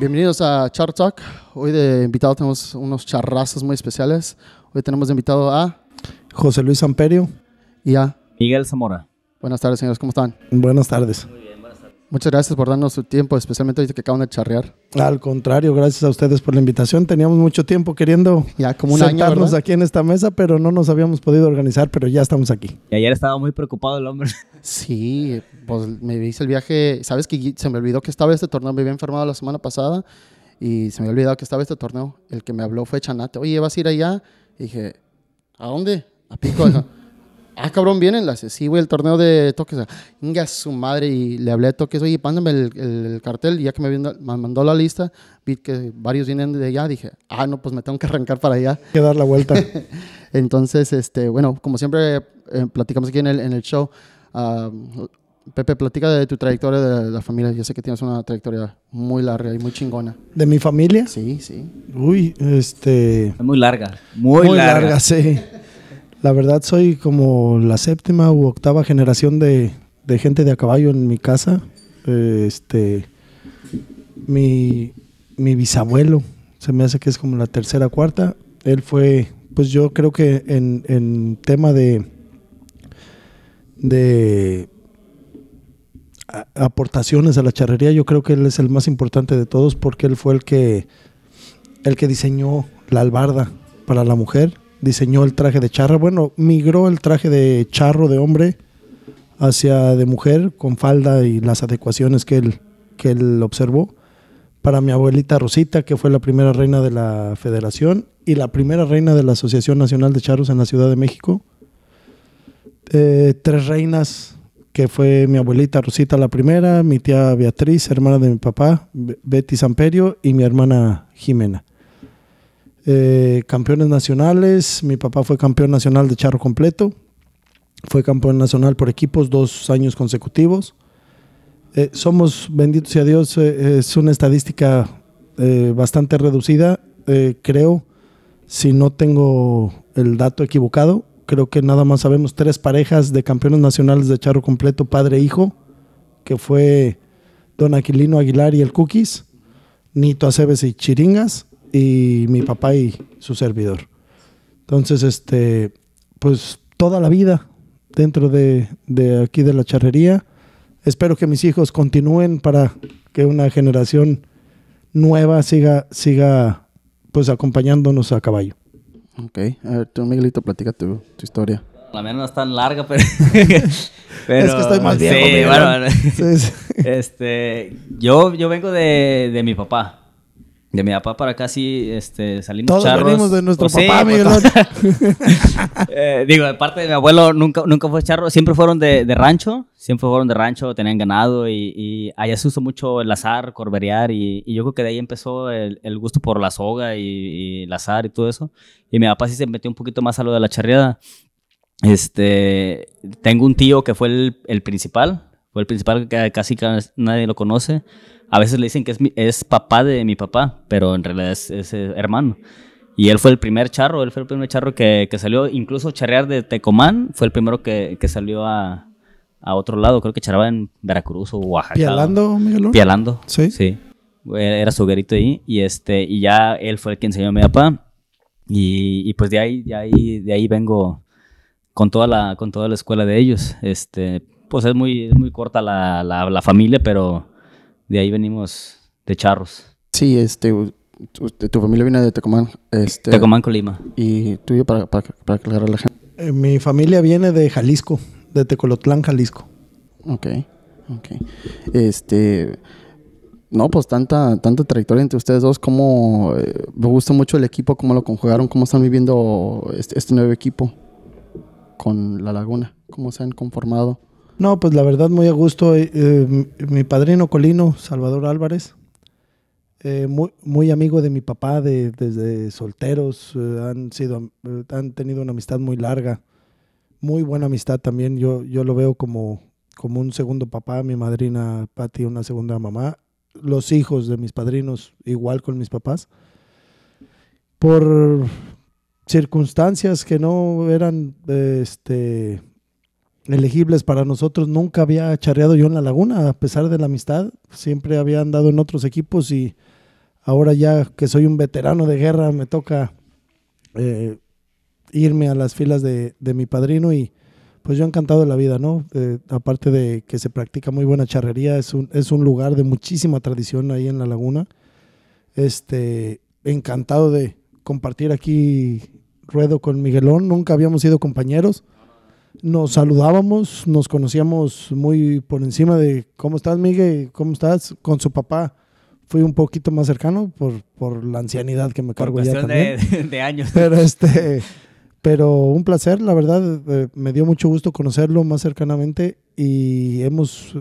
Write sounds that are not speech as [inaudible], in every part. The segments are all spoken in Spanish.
Bienvenidos a Char Talk. Hoy de invitado tenemos unos charrazos muy especiales. Hoy tenemos de invitado a José Luis Amperio y a Miguel Zamora. Buenas tardes, señores, ¿cómo están? Buenas tardes. Muy Muchas gracias por darnos su tiempo, especialmente ahorita que acaban de charrear. Al contrario, gracias a ustedes por la invitación. Teníamos mucho tiempo queriendo ya, aquí en esta mesa, pero no nos habíamos podido organizar, pero ya estamos aquí. Y ayer estaba muy preocupado el hombre. [laughs] Sí, pues me hice el viaje. Sabes que se me olvidó que estaba este torneo, me había enfermado la semana pasada y se me había olvidado que estaba este torneo. El que me habló fue Chanate. Oye, ¿vas a ir allá? Y dije, ¿a dónde? A Pico. [laughs] ah, cabrón, vienen las. Sí, güey, el torneo de toques. Inga, su madre. Y le hablé de toques. Oye, pándame el, cartel. ya que me, mandó la lista, vi que varios vienen de allá. Dije, ah, no, pues me tengo que arrancar para allá. Hay que dar la vuelta. [laughs] Entonces, este, bueno, como siempre, eh, platicamos aquí en el, show. Ah, Pepe, platica de tu trayectoria de la familia. Yo sé que tienes una trayectoria muy larga y muy chingona. ¿De mi familia? Sí, sí. Uy, este. Muy larga. Muy, larga. sí. La verdad soy como la séptima u octava generación de, gente de a caballo en mi casa. Eh, este, mi, bisabuelo, se me hace que es como la tercera, cuarta. Él fue, pues yo creo que en, tema de, aportaciones a la charrería, yo creo que él es el más importante de todos porque él fue el que, el que diseñó la albarda para la mujer diseñó el traje de charro, Bueno, migró el traje de charro de hombre hacia de mujer con falda y las adecuaciones que él, que él observó. Para mi abuelita Rosita, que fue la primera reina de la federación y la primera reina de la Asociación Nacional de Charros en la Ciudad de México. Eh, tres reinas, que fue mi abuelita Rosita la primera, mi tía Beatriz, hermana de mi papá, Betty Samperio, y mi hermana Jimena. Eh, campeones nacionales. Mi papá fue campeón nacional de charro completo. Fue campeón nacional por equipos dos años consecutivos. Eh, somos, benditos sea Dios, eh, es una estadística bastante reducida. creo, si no tengo el dato equivocado, creo que nada más sabemos tres parejas de campeones nacionales de charro completo, padre-hijo, e que fue don Aquilino Aguilar y el Cookies, Nito Aceves y Chiringas y mi papá y su servidor. Entonces, este, pues toda la vida dentro de, aquí de la charrería. Espero que mis hijos continúen para que una generación nueva siga, siga pues acompañándonos a caballo. Ok, a ver, tú Miguelito, platica tu, historia. La mía no es tan larga, pero... [laughs] Es que estoy más viejo. Sí, Este, yo, yo vengo de, de mi papá. De mi papá para acá sí este, salimos Todos venimos de nuestro pues papá, mi pues, Miguel. [laughs] Eh, digo, de de mi abuelo nunca, nunca fue charro. Siempre fueron de, rancho. Siempre fueron de rancho, tenían ganado y, allá se usó mucho el azar, corberear. Y, yo creo que de ahí empezó el, gusto por la soga y, el azar y todo eso. Y mi papá sí se metió un poquito más a lo de la charreada. Este, tengo un tío que fue el, el principal, fue el principal que casi nadie lo conoce. A veces le dicen que es, es papá de mi papá, pero en realidad es, eh, hermano. Y él fue el primer charro, él fue el primer charro que, salió, incluso charrear de Tecomán, fue el primero que, salió a, otro lado, creo que charraba en Veracruz o Oaxaca. ¿Pialando, Miguel? Pialando, sí. Era su hoguerito ahí y, este, y ya él fue el que enseñó a mi papá. Y, pues de ahí, de ahí, de ahí vengo con toda la, con toda la escuela de ellos. Este, pues es muy, muy corta la, familia, pero de ahí venimos de charros. Sí, este, tu, familia viene de Tecomán. Este, Tecomán, Colima. ¿Y tuyo para, para, para aclarar la gente? Eh, mi familia viene de Jalisco, de Tecolotlán, Jalisco. Ok, ok. Este... No, pues tanta, tanta trayectoria entre ustedes dos. como eh, me gusta mucho el equipo, cómo lo conjugaron, cómo están viviendo este, este nuevo equipo con La Laguna, cómo se han conformado. No, pues la verdad, muy a gusto. Eh, eh, mi padrino colino, Salvador Álvarez, eh, muy, amigo de mi papá desde solteros, han, sido, han tenido una amistad muy larga, muy buena amistad también. Yo, yo lo veo como, como un segundo papá, mi madrina Patti, una segunda mamá. Los hijos de mis padrinos, igual con mis papás. Por circunstancias que no eran este elegibles para nosotros. Nunca había charreado yo en la laguna, a pesar de la amistad. Siempre había andado en otros equipos y ahora ya que soy un veterano de guerra, me toca eh, irme a las filas de, mi padrino y pues yo encantado de la vida, ¿no? Eh, aparte de que se practica muy buena charrería, es un, es un lugar de muchísima tradición ahí en la laguna. Este, encantado de compartir aquí ruedo con Miguelón, nunca habíamos sido compañeros nos saludábamos, nos conocíamos muy por encima de cómo estás, Miguel, cómo estás con su papá. Fui un poquito más cercano por, la ancianidad que me cargo ya también. [laughs] De, años. Pero este, pero un placer, la verdad, eh, me dio mucho gusto conocerlo más cercanamente y hemos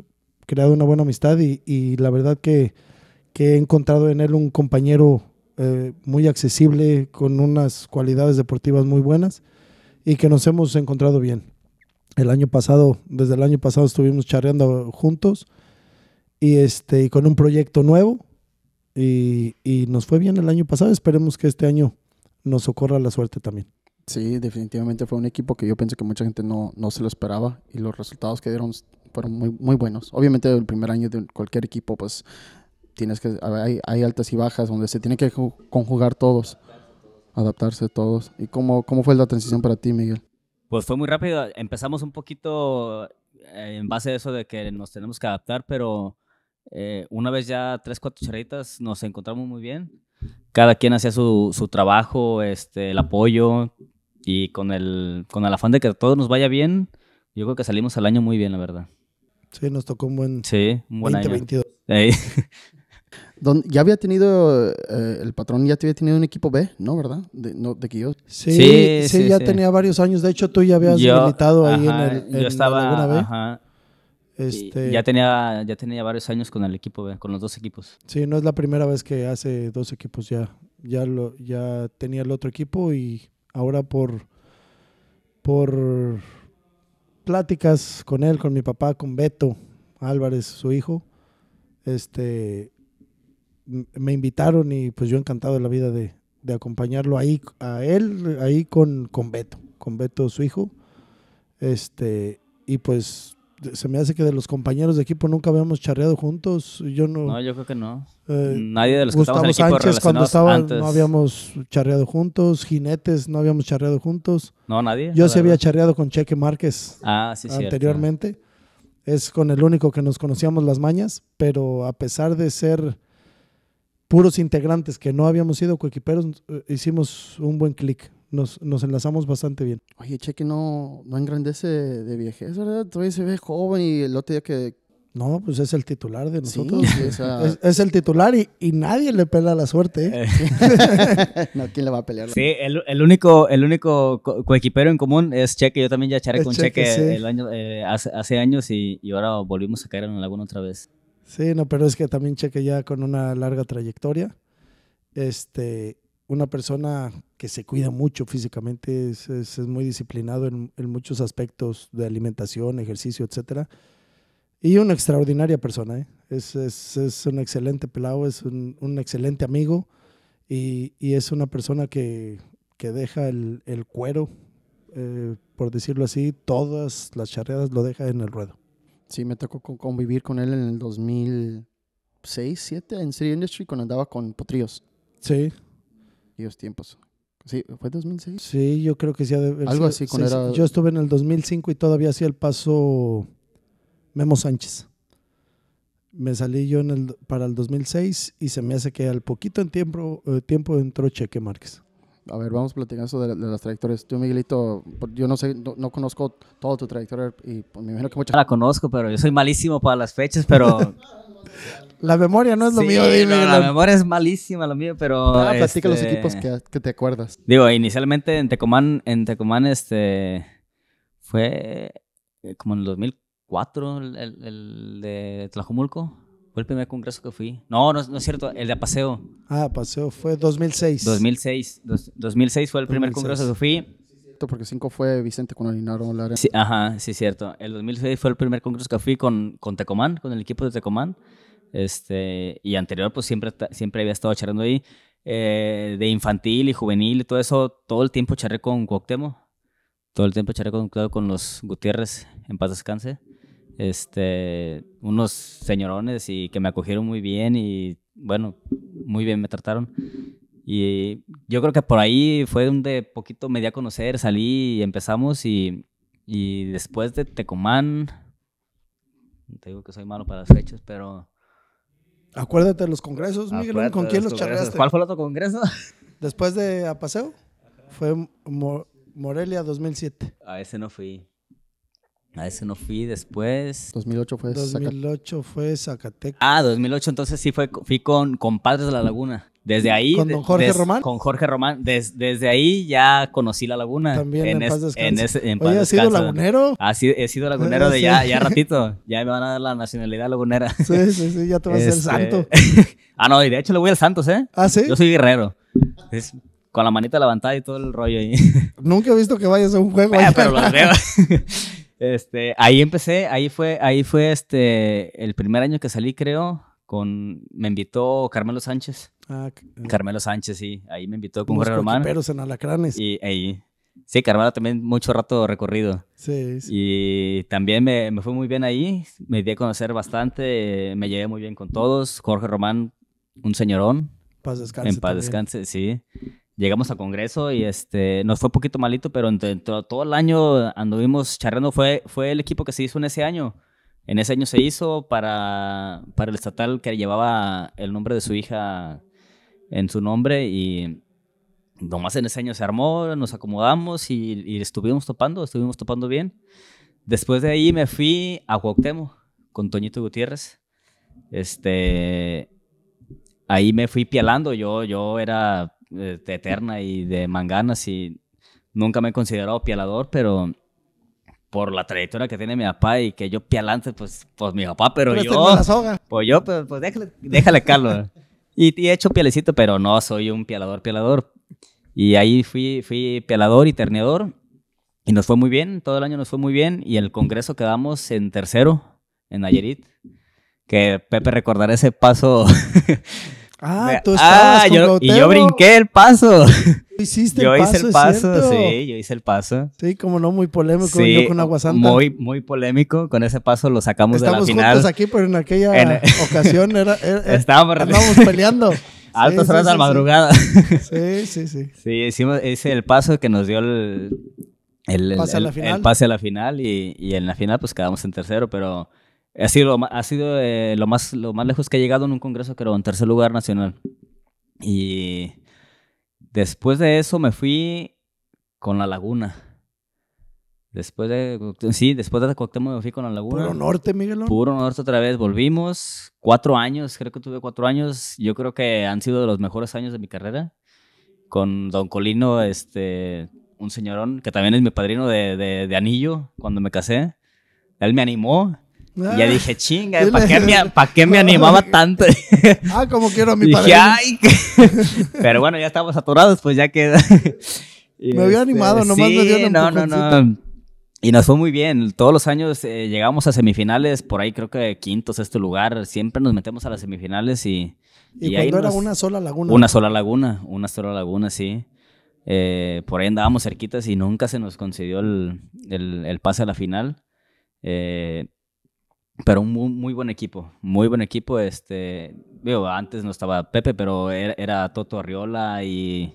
creado una buena amistad y, la verdad que, he encontrado en él un compañero eh, muy accesible, con unas cualidades deportivas muy buenas y que nos hemos encontrado bien el año pasado, desde el año pasado estuvimos charreando juntos y este con un proyecto nuevo y, nos fue bien el año pasado. Esperemos que este año nos socorra la suerte también. Sí, definitivamente fue un equipo que yo pensé que mucha gente no, no se lo esperaba y los resultados que dieron fueron muy, muy buenos. Obviamente el primer año de cualquier equipo pues tienes que hay, altas y bajas donde se tiene que conjugar todos, adaptarse todos. ¿Y cómo, cómo fue la transición para ti, Miguel? Pues fue muy rápido. Empezamos un poquito eh, en base a eso de que nos tenemos que adaptar, pero eh, una vez ya tres, cuatro charritas nos encontramos muy bien. Cada quien hacía su, trabajo, este, el apoyo y con el, el afán de que todo nos vaya bien, yo creo que salimos al año muy bien, la verdad. Sí, nos tocó un buen, sí, un buen [laughs] ya había tenido, eh, el patrón ya te había tenido un equipo B, ¿no? ¿Verdad? De, no, que yo... Sí, sí, ya tenía varios años. De hecho, tú ya habías militado ahí en el... En yo estaba... B. Ajá. Este ya, tenía, ya tenía varios años con el equipo B, con los dos equipos. Sí, no es la primera vez que hace dos equipos ya. Ya, lo, ya tenía el otro equipo y ahora por... por pláticas con él, con mi papá, con Beto Álvarez, su hijo, este, me invitaron y pues yo encantado de la vida de, acompañarlo ahí, a él, ahí con, con Beto, con Beto su hijo. Este, y pues se me hace que de los compañeros de equipo nunca habíamos charreado juntos. Yo no. No, yo creo que no. Eh, nadie de los que cuando estaba no habíamos charreado juntos. Jinetes no habíamos charreado juntos. No, nadie. Yo se sí había charreado con Cheque Márquez. Ah, anteriormente. Es con el único que nos conocíamos las mañas, pero a pesar de ser puros integrantes que no habíamos sido coequiperos, eh, hicimos un buen clic. Nos, nos, enlazamos bastante bien. Oye, Cheque no, no engrandece de viejez, ¿verdad? Todavía se ve joven y el otro día que... No, pues es el titular de nosotros. [laughs] es, el titular y, nadie le pela la suerte. ¿eh? Eh. [laughs] no, ¿quién le va a pelear? Sí, el, el único, el único coequipero en común es Cheque. Yo también ya charé con Cheque, el hace, años y, ahora volvimos a caer en el laguna otra vez. Sí, no, pero es que también cheque ya con una larga trayectoria. Este, una persona que se cuida mucho físicamente, es, muy disciplinado en, muchos aspectos de alimentación, ejercicio, etcétera, Y una extraordinaria persona, ¿eh? es, un excelente pelado, es un, excelente amigo y, es una persona que, deja el, cuero, eh, por decirlo así, todas las charreadas lo deja en el ruedo. Sí, me tocó convivir con él en el 2006, 2007 en City Industry cuando andaba con Potríos. Sí. Y los tiempos. Sí, ¿fue 2006? Sí, yo creo que sí. Algo así. con Yo estuve en el 2005 y todavía hacía el paso Memo Sánchez. Me salí yo en el, para el 2006 y se me hace que al poquito en tiempo, eh, tiempo entró Cheque Márquez a ver, vamos platicando platicar eso de, las trayectorias. Tú, Miguelito, yo no sé, no, conozco toda tu trayectoria y pues, me imagino que mucha... La conozco, pero yo soy malísimo para las fechas, pero... [laughs] la memoria no es lo mío, dime. la, memoria es malísima, lo mío, pero... Ah, platica este, los equipos que, te acuerdas. Digo, inicialmente en Tecomán, en Tecomán, este... Fue eh, como en el 2004 el, el, el de Tlajumulco. Fue el primer congreso que fui. No, no, es cierto, el de Paseo. Ah, Paseo fue 2006. 2006, 2006 fue el primer congreso que fui. Porque 5 fue Vicente con Alinaro Sí, ajá, sí, cierto. El 2006 fue el primer congreso que fui con, con Tecomán, con el equipo de Tecomán. Este, y anterior, pues siempre, siempre había estado charlando ahí. Eh, de infantil y juvenil y todo eso, todo el tiempo charré con Cuauhtémoc. Todo el tiempo charré con, con los Gutiérrez, en paz descanse este, unos señorones y que me acogieron muy bien y bueno, muy bien me trataron. Y yo creo que por ahí fue donde poquito me di a conocer, salí y empezamos y, y después de Tecomán, te digo que soy malo para las fechas, pero... Acuérdate de los congresos, Miguel, ¿con quién los, charlaste? ¿Cuál fue el otro congreso? [laughs] Después de paseo fue Morelia 2007. A ese no fui. A ese no fui después. 2008 fue 2008 fue Zacatecas. Ah, 2008 entonces sí fue, fui con, Padres de la Laguna. Desde ahí. ¿Con Jorge Román? Con Jorge Román. desde ahí ya conocí la laguna. También en, en paz ese, ¿has sido lagunero? Ah, he sido lagunero [laughs] de ya, ya ratito. Ya me van a dar la nacionalidad lagunera. [laughs] Sí, sí, sí, ya te vas a ser este, santo. [laughs] ah, no, y de hecho le voy al Santos, ¿eh? Ah, sí. Yo soy guerrero. con la manita levantada y todo el rollo ahí. Nunca he visto que vayas a un juego. Ah, pero lo veo. Este, ahí empecé, ahí fue, ahí fue este, el primer año que salí, creo, con, me invitó Carmelo Sánchez. Ah, eh. Carmelo Sánchez, sí, ahí me invitó con Jorge Román. Los en Alacranes. Y ahí, sí, Carmelo también mucho rato recorrido. Sí, sí. Y también me, fue muy bien ahí, me di a conocer bastante, me llevé muy bien con todos. Jorge Román, un señorón. Paz descanse. En paz descanse, sí llegamos a Congreso y este, nos fue un poquito malito, pero dentro todo, el año anduvimos charlando. Fue, fue el equipo que se hizo en ese año. En ese año se hizo para, para el estatal que llevaba el nombre de su hija en su nombre y nomás en ese año se armó, nos acomodamos y, estuvimos topando, estuvimos topando bien. Después de ahí me fui a Huautemo con Toñito Gutiérrez. Este, ahí me fui pialando, yo, yo era eh, de eterna y de manganas y nunca me he considerado pialador, pero por la trayectoria que tiene mi papá y que yo pialante, pues, pues mi papá, pero, este pues yo... pues yo, pues, déjale, déjale Carlos. y, he hecho pielecito, pero no soy un pialador, pialador. Y ahí fui, fui pialador y terneador. Y nos fue muy bien, todo el año nos fue muy bien. Y el congreso quedamos en tercero, en Nayarit. Que Pepe recordará ese paso [laughs] Ah, tú ah, estabas yo, Y yo brinqué el paso. [laughs] yo hice el paso, sí, yo hice el paso. Sí, como no, muy polémico yo con Agua Sí, Muy, muy polémico, con ese paso lo sacamos de la final. Estamos aquí, pero en aquella [laughs] ocasión era, [laughs] estábamos peleando. Altas sí, de la madrugada. Sí, sí, sí. Sí, hicimos, el paso que nos dio el, el, pase, a la final. el pase, a la final. y, y en la final pues quedamos en tercero, pero ha sido, ha sido eh, lo, más, lo más lejos que he llegado en un congreso, creo, en tercer lugar nacional. Y después de eso me fui con La Laguna. Después de, sí, después de Cuauhtémoc me fui con La Laguna. Puro norte, Miguelón. Puro norte otra vez, volvimos. Cuatro años, creo que tuve cuatro años. Yo creo que han sido de los mejores años de mi carrera. Con Don Colino, este, un señorón, que también es mi padrino de, de, de anillo, cuando me casé. Él me animó Ah. ya dije, chinga, [laughs] ¿para qué, me, [laughs] animaba tanto? [laughs] ah, como quiero a mi dije, Ay, Pero bueno, ya estamos saturados, pues ya queda. me había este, animado, nomás me dio no, no, no. Y nos fue muy bien. Todos los años eh, llegábamos a semifinales, por ahí creo que quinto, sexto lugar. Siempre nos metemos a las semifinales y. ¿Y, cuando era una sola laguna? Una sola laguna, una sola laguna, sí. Eh, por ahí andábamos cerquitas y nunca se nos concedió el, el pase a la final. Eh, pero un muy, buen equipo, muy buen equipo. Este, veo antes no estaba Pepe, pero era, Toto Arriola y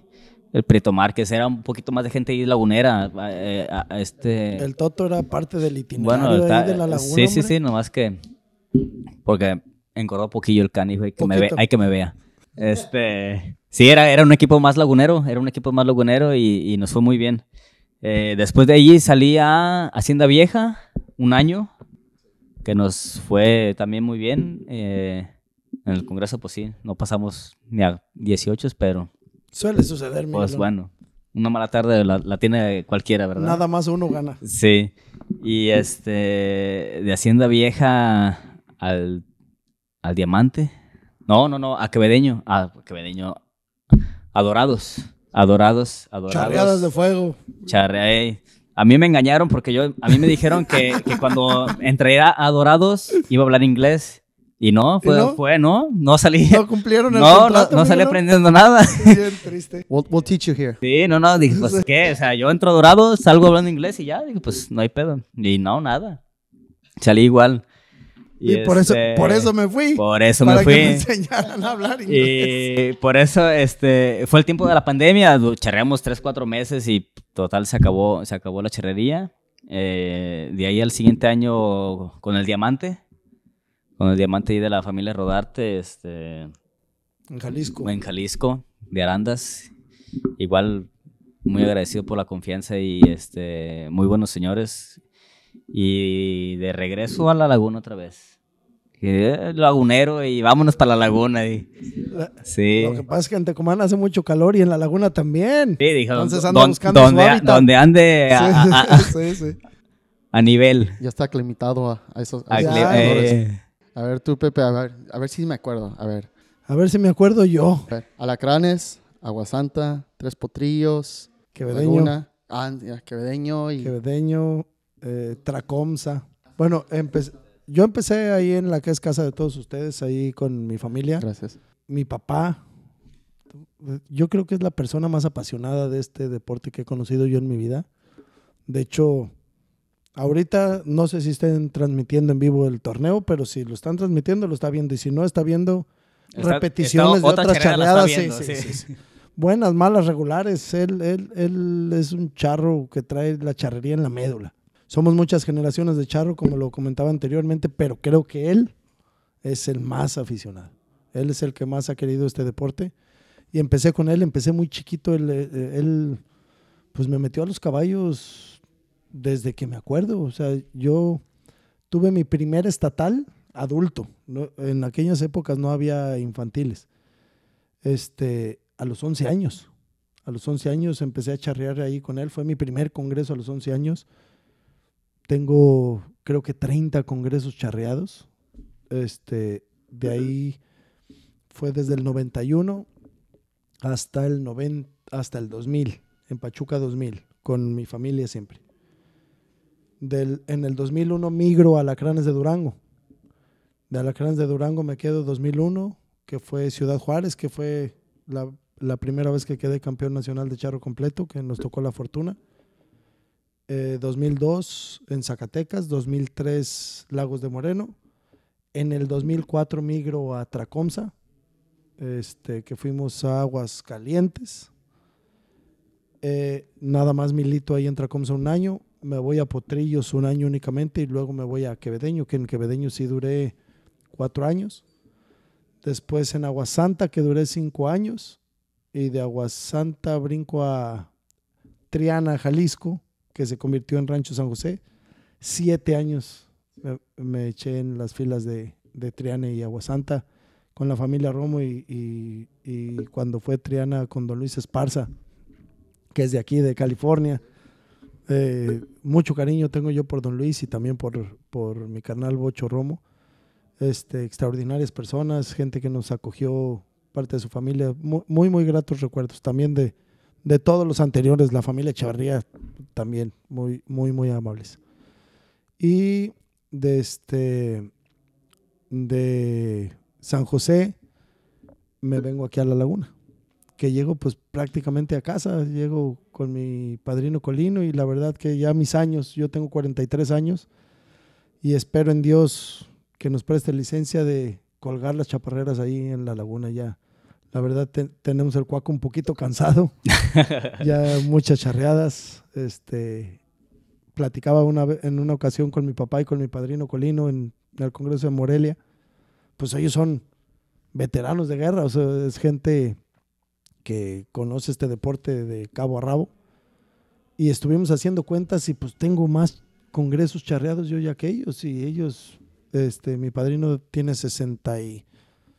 el Prieto Márquez, era un poquito más de gente ahí lagunera. Eh, este, el Toto era parte del itinerario bueno, de la laguna. Sí, sí, sí, nomás que. Porque engordó poquillo el can... hay que, me, hay que me vea. Este, sí, era, era un equipo más lagunero, era un equipo más lagunero y, nos fue muy bien. Eh, después de allí salí a Hacienda Vieja un año que nos fue también muy bien. Eh, en el Congreso, pues sí, no pasamos ni a 18, pero... Suele suceder, Pues bueno, una mala tarde la, tiene cualquiera, ¿verdad? Nada más uno gana. Sí. Y este, de Hacienda Vieja al, Diamante. No, no, no, a Quevedeño. A Quevedeño. Adorados. Adorados, adorados. Charreadas de fuego. Charre, a mí me engañaron porque yo, a mí me dijeron que, cuando entré a Dorados iba a hablar inglés. Y no, fue, no? no, salí. No cumplieron el [laughs] no, No, salí aprendiendo nada. Bien triste. We'll, teach you here. Sí, no, no, dije, pues qué, o sea, yo entro a Dorados, salgo hablando inglés y ya, pues no hay pedo. Y no, nada. Salí igual. Y, por, eso, este, por eso me fui. Por eso me fui. Que me enseñaran a hablar inglés. Y por eso este, fue el tiempo de la pandemia. Charreamos tres, cuatro meses y total se acabó, se acabó la charrería. Eh, de ahí al siguiente año con el diamante. Con el diamante de la familia Rodarte. Este, en Jalisco. En Jalisco, de Arandas. Igual muy agradecido por la confianza y este, muy buenos señores. Y de regreso a la laguna otra vez. Eh, lagunero y vámonos para la laguna. sí. Lo que pasa es que en Tecomán hace mucho calor y en la laguna también. Sí, dijo, Entonces andan buscando donde, su hábitat. donde ande a, [laughs] nivel. Ya está aclimitado a, esos. Eh. A, ver tú, Pepe, a ver, si me acuerdo. A ver. A ver si me acuerdo yo. alacranes Agua Alacranes, Aguasanta, Tres Potrillos, Quevedeño. Laguna, ah, Quevedeño y... Quevedeño, eh, Tracomsa. Bueno, empecé yo empecé ahí en la que es casa de todos ustedes, ahí con mi familia. Gracias. Mi papá, yo creo que es la persona más apasionada de este deporte que he conocido yo en mi vida. De hecho, ahorita no sé si estén transmitiendo en vivo el torneo, pero si lo están transmitiendo, lo está viendo. Y si no, está viendo repeticiones de otras charreadas. Buenas, malas, regulares. Él, él, él es un charro que trae la charrería en la médula. Somos muchas generaciones de Charro, como lo comentaba anteriormente, pero creo que él es el más aficionado. Él es el que más ha querido este deporte. Y empecé con él, empecé muy chiquito. Él, eh, eh, pues me metió a los caballos desde que me acuerdo. O sea, yo tuve mi primer estatal adulto. en aquellas épocas no había infantiles. Este, a los 11 años. A los 11 años empecé a charrear ahí con él. Fue mi primer congreso a los 11 años tengo creo que 30 congresos charreados. Este, de ahí fue desde el 91 hasta el 90, hasta el 2000, en Pachuca 2000, con mi familia siempre. Del, en el 2001 migro a Alacranes de Durango. De Alacranes de Durango me quedo 2001, que fue Ciudad Juárez, que fue la primera vez que quedé campeón nacional de charro completo, que nos tocó la fortuna. 2002 eh, en Zacatecas, 2003 Lagos de Moreno, en el 2004 migro a Tracomsa, este, que fuimos a Aguas Calientes. Eh, nada más milito ahí en Tracomsa un año, me voy a Potrillos un año únicamente y luego me voy a Quevedeño, que en Quevedeño sí duré cuatro años. Después en Aguasanta, que duré cinco años. Y de Aguasanta brinco a Triana, Jalisco, que se convirtió en Rancho San José. Siete años me, eché en las filas de, Triana y Aguasanta con la familia Romo y, cuando fue Triana con don Luis Esparza, que es de aquí, de California. Eh, mucho cariño tengo yo por don Luis y también por, por mi carnal Bocho Romo. Este, extraordinarias personas, gente que nos acogió, parte de su familia, muy, muy gratos recuerdos también de, de todos los anteriores, la familia chavarría también, muy, muy, muy amables. Y de este de San José me vengo aquí a la laguna, que llego pues prácticamente a casa, llego con mi padrino Colino y la verdad que ya mis años, yo tengo 43 años y espero en Dios que nos preste licencia de colgar las chaparreras ahí en la laguna ya la verdad, tenemos el cuaco un poquito cansado. [laughs] ya muchas charreadas. Este, platicaba una, en una ocasión con mi papá y con mi padrino Colino en, el Congreso de Morelia. Pues ellos son veteranos de guerra, o sea, es gente que conoce este deporte de cabo a rabo. Y estuvimos haciendo cuentas y pues tengo más congresos charreados yo ya que ellos. Y ellos, este, mi padrino tiene 60 y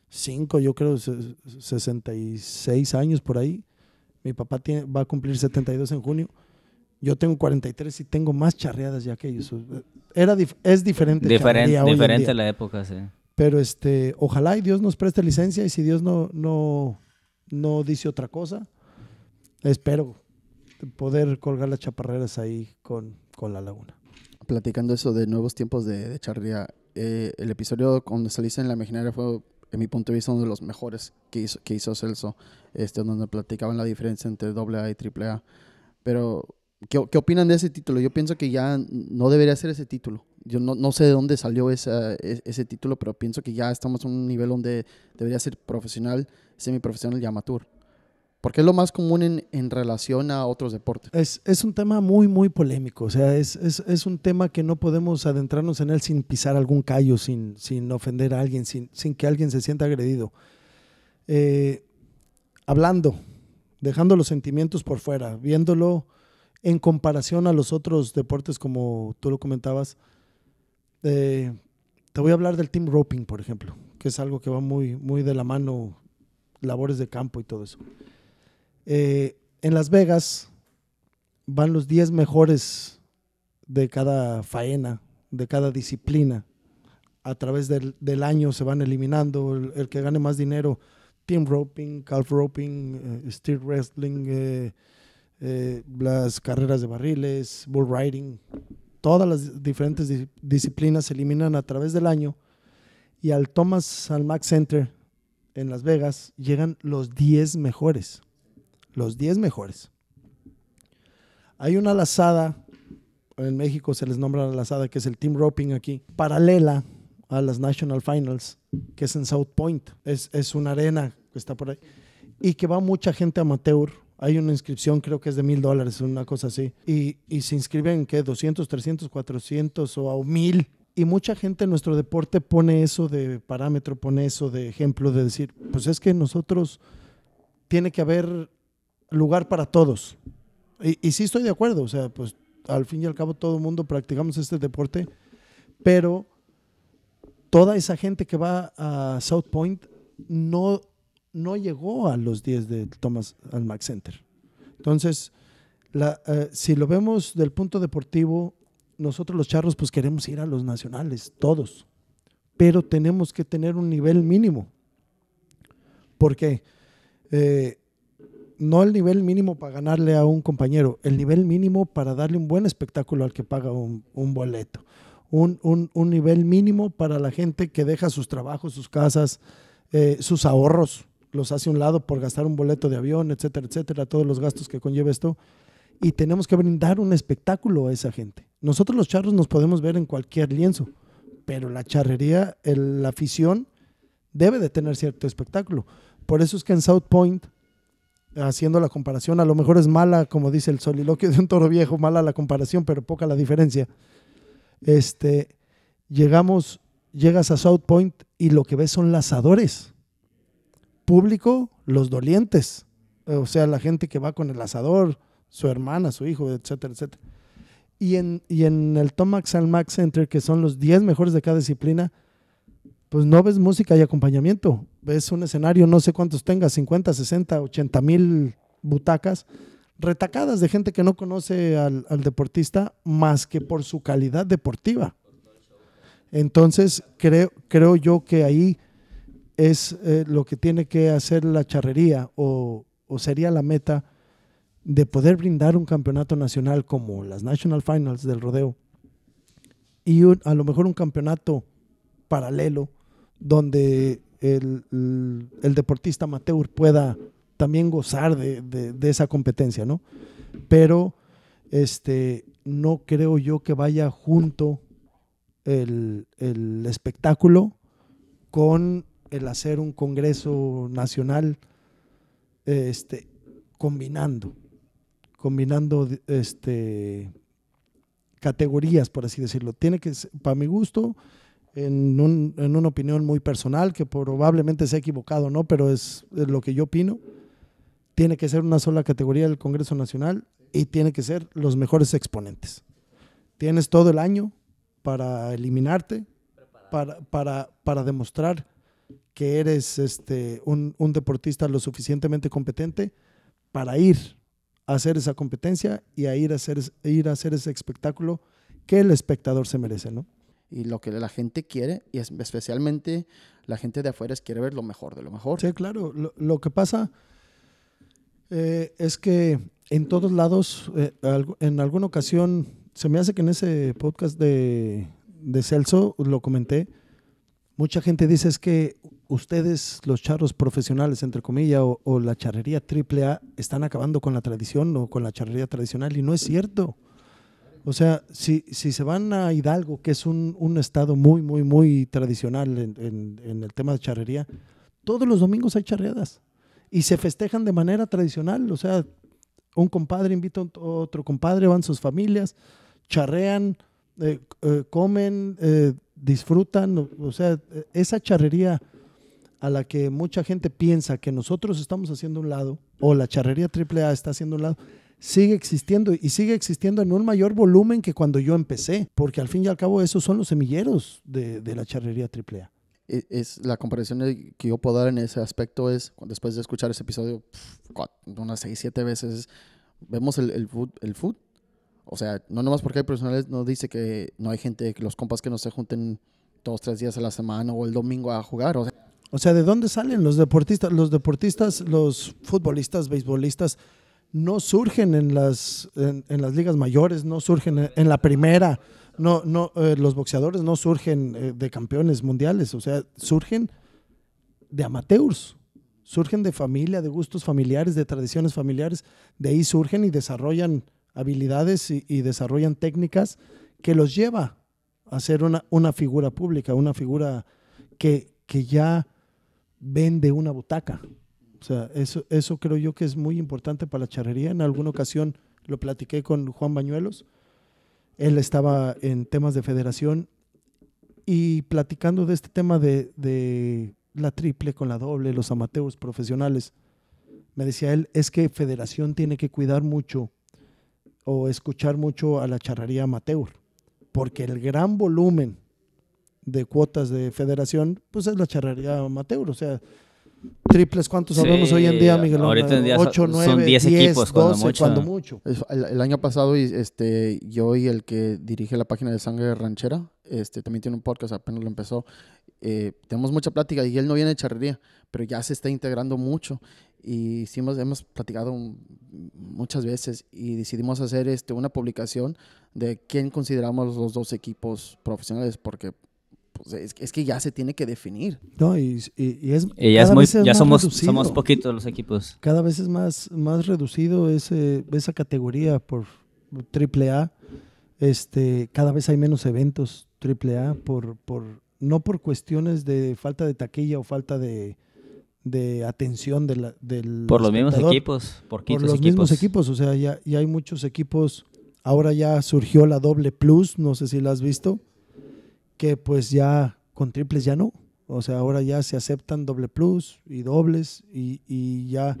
65, yo creo, 66 años por ahí. Mi papá va a cumplir 72 en junio. Yo tengo 43 y tengo más charreadas ya que ellos. Era es diferente. diferente la época, sí. Pero este, ojalá y Dios nos preste licencia y si Dios no, no, no dice otra cosa, espero poder colgar las chaparreras ahí con, la laguna. Platicando eso de nuevos tiempos de, de charría, eh, el episodio cuando saliste en la imaginaria fue en mi punto de vista, uno de los mejores que hizo, Celso, este, donde platicaban la diferencia entre A y AAA. Pero, ¿qué, opinan de ese título? Yo pienso que ya no debería ser ese título. Yo no, sé de dónde salió e, ese título, pero pienso que ya estamos en un nivel donde debería ser profesional, semiprofesional y amateur. Porque es lo más común en, en relación a otros deportes. Es, es, un tema muy, muy polémico. O sea, es, es, es, un tema que no podemos adentrarnos en él sin pisar algún callo, sin, sin ofender a alguien, sin, sin que alguien se sienta agredido. Eh, hablando, dejando los sentimientos por fuera, viéndolo en comparación a los otros deportes, como tú lo comentabas. Eh, te voy a hablar del team roping, por ejemplo, que es algo que va muy, muy de la mano, labores de campo y todo eso. Eh, en Las Vegas van los 10 mejores de cada faena, de cada disciplina. A través del, año se van eliminando. El, que gane más dinero, team roping, calf roping, eh, steer wrestling, eh, las carreras de barriles, bull riding. Todas las diferentes disciplinas se eliminan a través del año. Y al Thomas al Center en Las Vegas llegan los 10 mejores los 10 mejores. Hay una lazada, en México se les nombra la lazada, que es el team roping aquí, paralela a las National Finals, que es en South Point. Es, es una arena que está por ahí. Y que va mucha gente amateur. Hay una inscripción, creo que es de mil dólares, una cosa así. Y, y se inscriben, ¿qué? 200, 300, 400 o a mil. Y mucha gente en nuestro deporte pone eso de parámetro, pone eso de ejemplo, de decir, pues es que nosotros tiene que haber lugar para todos. Y, sí estoy de acuerdo, o sea, pues al fin y al cabo todo el mundo practicamos este deporte, pero toda esa gente que va a South Point no, no llegó a los 10 de Thomas Max Center. Entonces, eh, si lo vemos del punto deportivo, nosotros los charros pues queremos ir a los nacionales, todos, pero tenemos que tener un nivel mínimo. Porque eh, no el nivel mínimo para ganarle a un compañero, el nivel mínimo para darle un buen espectáculo al que paga un, boleto, un, nivel mínimo para la gente que deja sus trabajos, sus casas, eh, sus ahorros, los hace a un lado por gastar un boleto de avión, etcétera, etcétera, todos los gastos que conlleva esto. Y tenemos que brindar un espectáculo a esa gente. Nosotros los charros nos podemos ver en cualquier lienzo, pero la charrería, la afición, debe de tener cierto espectáculo. Por eso es que en South Point haciendo la comparación, a lo mejor es mala, como dice el soliloquio de un toro viejo, mala la comparación, pero poca la diferencia. Este, llegamos, llegas a South Point y lo que ves son lazadores. Público, los dolientes, o sea, la gente que va con el lazador, su hermana, su hijo, etcétera, etcétera. Y en, en el Tomax Max Max Center, que son los 10 mejores de cada disciplina, pues no ves música y acompañamiento, es un escenario, no sé cuántos tenga, 50, 60, 80 mil butacas, retacadas de gente que no conoce al, deportista más que por su calidad deportiva. Entonces, creo, creo yo que ahí es eh, lo que tiene que hacer la charrería o, sería la meta de poder brindar un campeonato nacional como las National Finals del rodeo y a lo mejor un campeonato paralelo donde el, deportista amateur pueda también gozar de, esa competencia, ¿no? Pero este, no creo yo que vaya junto el, espectáculo con el hacer un congreso nacional este, combinando, combinando este, categorías, por así decirlo. Tiene que, para mi gusto, en, en, una opinión muy personal, que probablemente ha equivocado no, pero es, es, lo que yo opino, tiene que ser una sola categoría del Congreso Nacional y tiene que ser los mejores exponentes. Tienes todo el año para eliminarte, para, para, para demostrar que eres este, un, un deportista lo suficientemente competente para ir a hacer esa competencia y a ir a hacer, ir a hacer ese espectáculo que el espectador se merece, ¿no? y lo que la gente quiere, y especialmente la gente de afuera es quiere ver lo mejor de lo mejor. Sí, claro. Lo, que pasa eh, es que en todos lados, eh, en alguna ocasión, se me hace que en ese podcast de, Celso lo comenté, mucha gente dice es que ustedes, los charros profesionales, entre comillas, o la charrería triple A, están acabando con la tradición o con la charrería tradicional, y no es cierto. O sea, si, si se van a Hidalgo, que es un, estado muy, muy, muy tradicional en, el tema de charrería, todos los domingos hay charreadas y se festejan de manera tradicional. O sea, un compadre invita a otro compadre, van sus familias, charrean, eh, eh, comen, eh, disfrutan. O sea, esa charrería a la que mucha gente piensa que nosotros estamos haciendo un lado, o la charrería AAA está haciendo un lado, sigue existiendo y sigue existiendo en un mayor volumen que cuando yo empecé, porque al fin y al cabo esos son los semilleros de, de la charrería AAA. E, es, la comparación que yo puedo dar en ese aspecto es, después de escuchar ese episodio unas seis siete veces, vemos el, el, food, O sea, no nomás porque hay personales no dice que no hay gente, que los compas que no se junten dos, tres días a la semana o el domingo a jugar. O sea, ¿de dónde salen los deportistas? Los deportistas, los futbolistas, beisbolistas, no surgen en las, en, las ligas mayores, no surgen en, la primera, no, no, eh, los boxeadores no surgen eh, de campeones mundiales, o sea, surgen de amateurs, surgen de familia, de gustos familiares, de tradiciones familiares, de ahí surgen y desarrollan habilidades y, desarrollan técnicas que los lleva a ser una, figura pública, una figura que ya vende una butaca. O sea, eso, eso creo yo que es muy importante para la charrería. En alguna ocasión lo platiqué con Juan Bañuelos. Él estaba en temas de federación y platicando de este tema de, la triple con la doble, los amateurs profesionales, me decía él, es que federación tiene que cuidar mucho o escuchar mucho a la charrería amateur, porque el gran volumen de cuotas de federación, pues es la charrería amateur, o sea, triples, ¿cuántos hablamos hoy en día, Miguel? Ahorita en día 8, 9, son 10, equipos cuando mucho. El, año pasado este, yo y el que dirige la página de Sangre Ranchera, este, también tiene un podcast, apenas lo empezó. Eh, tenemos mucha plática y él no viene de charrería, pero ya se está integrando mucho y hicimos hemos, platicado muchas veces y decidimos hacer este, una publicación de quién consideramos los dos equipos profesionales, porque es, que ya se tiene que definir. No, y, es. ya, somos, poquitos los equipos. Cada vez es más, más reducido ese, esa categoría por A Este, cada vez hay menos eventos AAA por, por, no por cuestiones de falta de taquilla o falta de, de atención de del por los mismos equipos por, los mismos equipos o sea ya, ya, hay muchos equipos ahora ya surgió la doble plus no sé si la has visto que pues ya con triples ya no. O sea, ahora ya se aceptan doble plus y dobles y, ya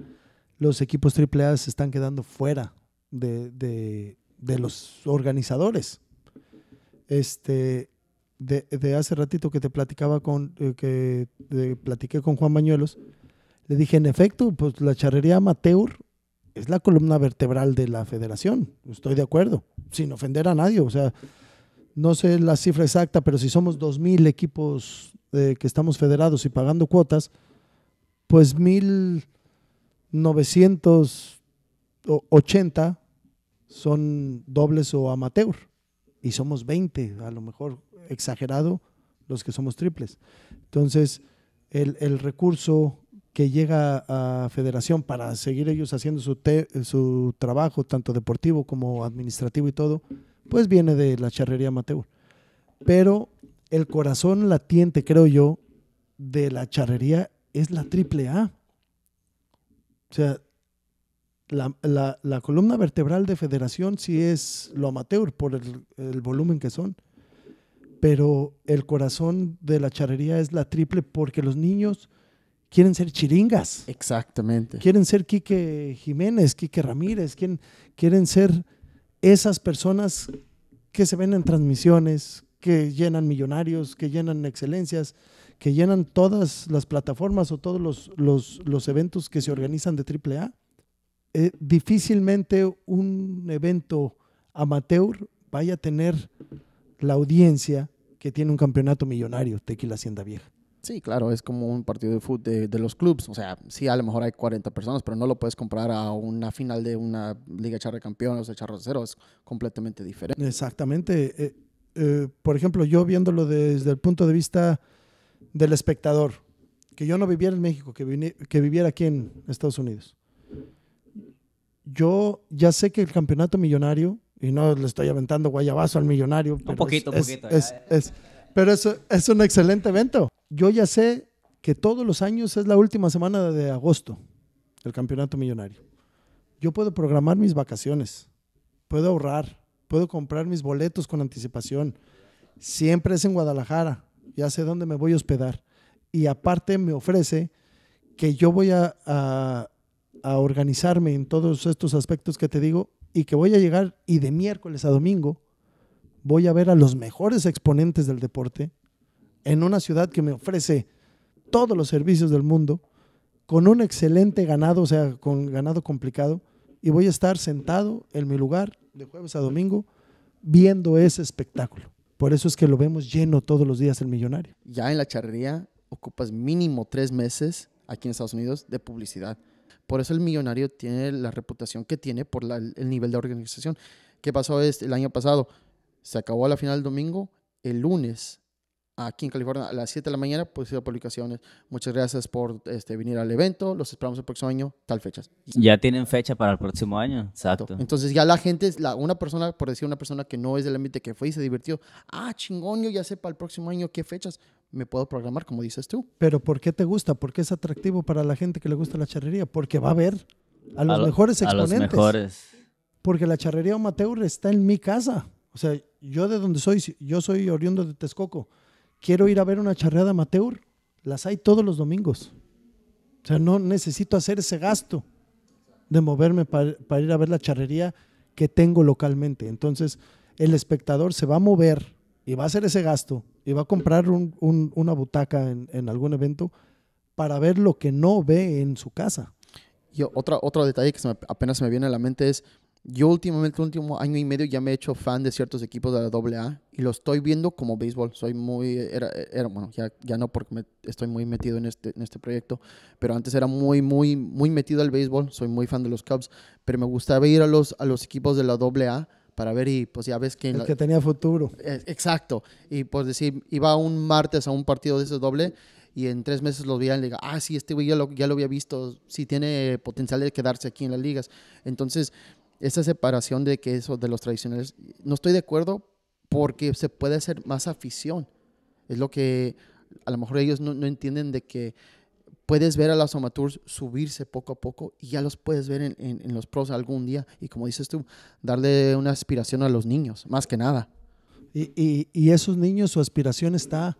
los equipos triple A se están quedando fuera de, de, los organizadores. Este, de, hace ratito que te platicaba con, eh, que platiqué con Juan Bañuelos, le dije, en efecto, pues la charrería amateur es la columna vertebral de la federación. Estoy de acuerdo, sin ofender a nadie. O sea, no sé la cifra exacta, pero si somos 2.000 equipos eh, que estamos federados y pagando cuotas, pues 1.980 son dobles o amateur. Y somos 20, a lo mejor exagerado, los que somos triples. Entonces, el, recurso que llega a Federación para seguir ellos haciendo su, su trabajo, tanto deportivo como administrativo y todo, pues viene de la charrería amateur. Pero el corazón latiente, creo yo, de la charrería es la triple A. O sea, la, columna vertebral de federación sí es lo amateur por el, volumen que son, pero el corazón de la charrería es la triple porque los niños quieren ser chiringas. Exactamente. Quieren ser Quique Jiménez, Quique Ramírez, quieren ser esas personas que se ven en transmisiones, que llenan millonarios, que llenan excelencias, que llenan todas las plataformas o todos los, eventos que se organizan de AAA, eh, difícilmente un evento amateur vaya a tener la audiencia que tiene un campeonato millonario, Tequila Hacienda Vieja. Sí, claro, es como un partido de fútbol de, los clubes. O sea, sí, a lo mejor hay 40 personas, pero no lo puedes comprar a una final de una Liga Charra de Campeones o Charros Cero. Es completamente diferente. Exactamente. Eh, eh, por ejemplo, yo viéndolo desde el punto de vista del espectador, que yo no viviera en México, que, viviera aquí en Estados Unidos. Yo ya sé que el campeonato millonario, y no le estoy aventando guayabazo al millonario. un poquito, poquito. es, pero es un excelente evento yo ya sé que todos los años es la última semana de agosto, el campeonato millonario. Yo puedo programar mis vacaciones, puedo ahorrar, puedo comprar mis boletos con anticipación. Siempre es en Guadalajara, ya sé dónde me voy a hospedar. Y aparte me ofrece que yo voy a, a, organizarme en todos estos aspectos que te digo y que voy a llegar y de miércoles a domingo voy a ver a los mejores exponentes del deporte en una ciudad que me ofrece todos los servicios del mundo, con un excelente ganado, o sea, con ganado complicado, y voy a estar sentado en mi lugar de jueves a domingo viendo ese espectáculo. Por eso es que lo vemos lleno todos los días el millonario. Ya en la charrería ocupas mínimo tres meses aquí en Estados Unidos de publicidad. Por eso el millonario tiene la reputación que tiene por el nivel de organización. ¿Qué pasó este, el año pasado? Se acabó la final el domingo, el lunes aquí en California a las 7 de la mañana, pues publicaciones. Muchas gracias por este, venir al evento. Los esperamos el próximo año, tal fecha. Ya tienen fecha para el próximo año, exacto. Entonces ya la gente, la, una persona, por decir una persona que no es del ambiente que fue y se divirtió, ah, chingón, yo ya sé para el próximo año qué fechas me puedo programar, como dices tú. Pero ¿por qué te gusta? ¿Por qué es atractivo para la gente que le gusta la charrería? Porque va a ver a los mejores exponentes. A los mejores. Porque la charrería amateur está en mi casa. O sea, yo de donde soy, yo soy oriundo de Texcoco quiero ir a ver una charreada amateur, las hay todos los domingos. O sea, no necesito hacer ese gasto de moverme para, ir a ver la charrería que tengo localmente. Entonces, el espectador se va a mover y va a hacer ese gasto y va a comprar una butaca en, algún evento para ver lo que no ve en su casa. Y otro, otro detalle que apenas se me viene a la mente es, yo últimamente, último año y medio, ya me he hecho fan de ciertos equipos de la AA y lo estoy viendo como béisbol. Soy muy, era, bueno, ya, ya no porque estoy muy metido en este, en este proyecto, pero antes era muy, muy, muy metido al béisbol. Soy muy fan de los Cubs, pero me gustaba ir a los, a los equipos de la AA para ver y pues ya ves que... El que tenía futuro. E, exacto. Y pues decir, iba un martes a un partido de ese doble y en tres meses lo veían y le digo, ah, sí, este güey ya lo, ya lo había visto, sí tiene potencial de quedarse aquí en las ligas. Entonces, esa separación de que eso de los tradicionales, no estoy de acuerdo porque se puede hacer más afición. Es lo que a lo mejor ellos no, entienden de que puedes ver a los amateurs subirse poco a poco y ya los puedes ver en, los pros algún día. Y como dices tú, darle una aspiración a los niños, más que nada. Y, y, esos niños, su aspiración está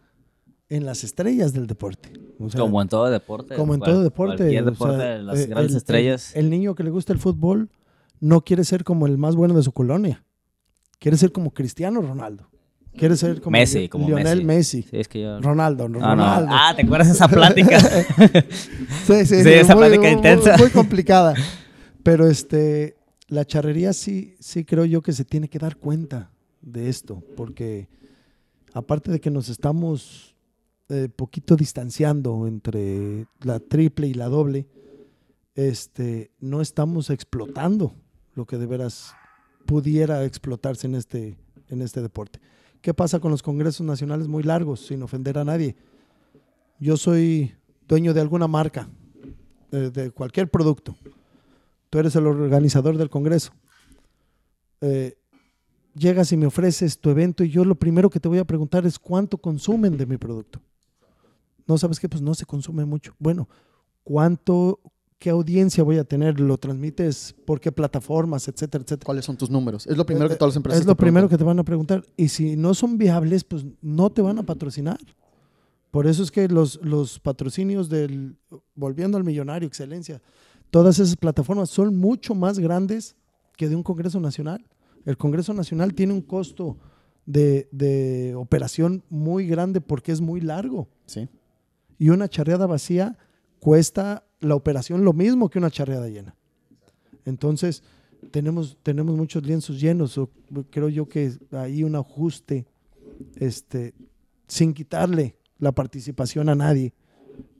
en las estrellas del deporte. como en todo deporte. Como en todo deporte. las eh, grandes estrellas. el niño que le gusta el fútbol no quiere ser como el más bueno de su colonia. Quiere ser como Cristiano Ronaldo. Quiere ser como Messi, Lionel, como Messi. es Ronaldo, Ronaldo. Ah, ¿te acuerdas de esa plática? [laughs] sí, sí, sí, esa plática intensa. Muy, complicada. Pero este, la charrería sí, sí creo yo que se tiene que dar cuenta de esto, porque aparte de que nos estamos eh, poquito distanciando entre la triple y la doble, este, no estamos explotando lo que de veras pudiera explotarse en este, en este deporte. ¿Qué pasa con los congresos nacionales muy largos, sin ofender a nadie? Yo soy dueño de alguna marca, de, cualquier producto. Tú eres el organizador del congreso. Eh, llegas y me ofreces tu evento y yo lo primero que te voy a preguntar es cuánto consumen de mi producto. No sabes qué, pues no se consume mucho. Bueno, ¿cuánto qué audiencia voy a tener, lo transmites por qué plataformas, etcétera, etcétera. ¿Cuáles son tus números? Es lo primero eh, que todas las empresas Es lo primero que te van a preguntar. Y si no son viables, pues no te van a patrocinar. Por eso es que los, los patrocinios del, volviendo al millonario, excelencia, todas esas plataformas son mucho más grandes que de un Congreso Nacional. El Congreso Nacional tiene un costo de, de operación muy grande porque es muy largo. Sí. Y una charreada vacía cuesta la operación lo mismo que una charreada llena. Entonces, tenemos, tenemos muchos lienzos llenos, pues, creo yo que hay un ajuste este, sin quitarle la participación a nadie,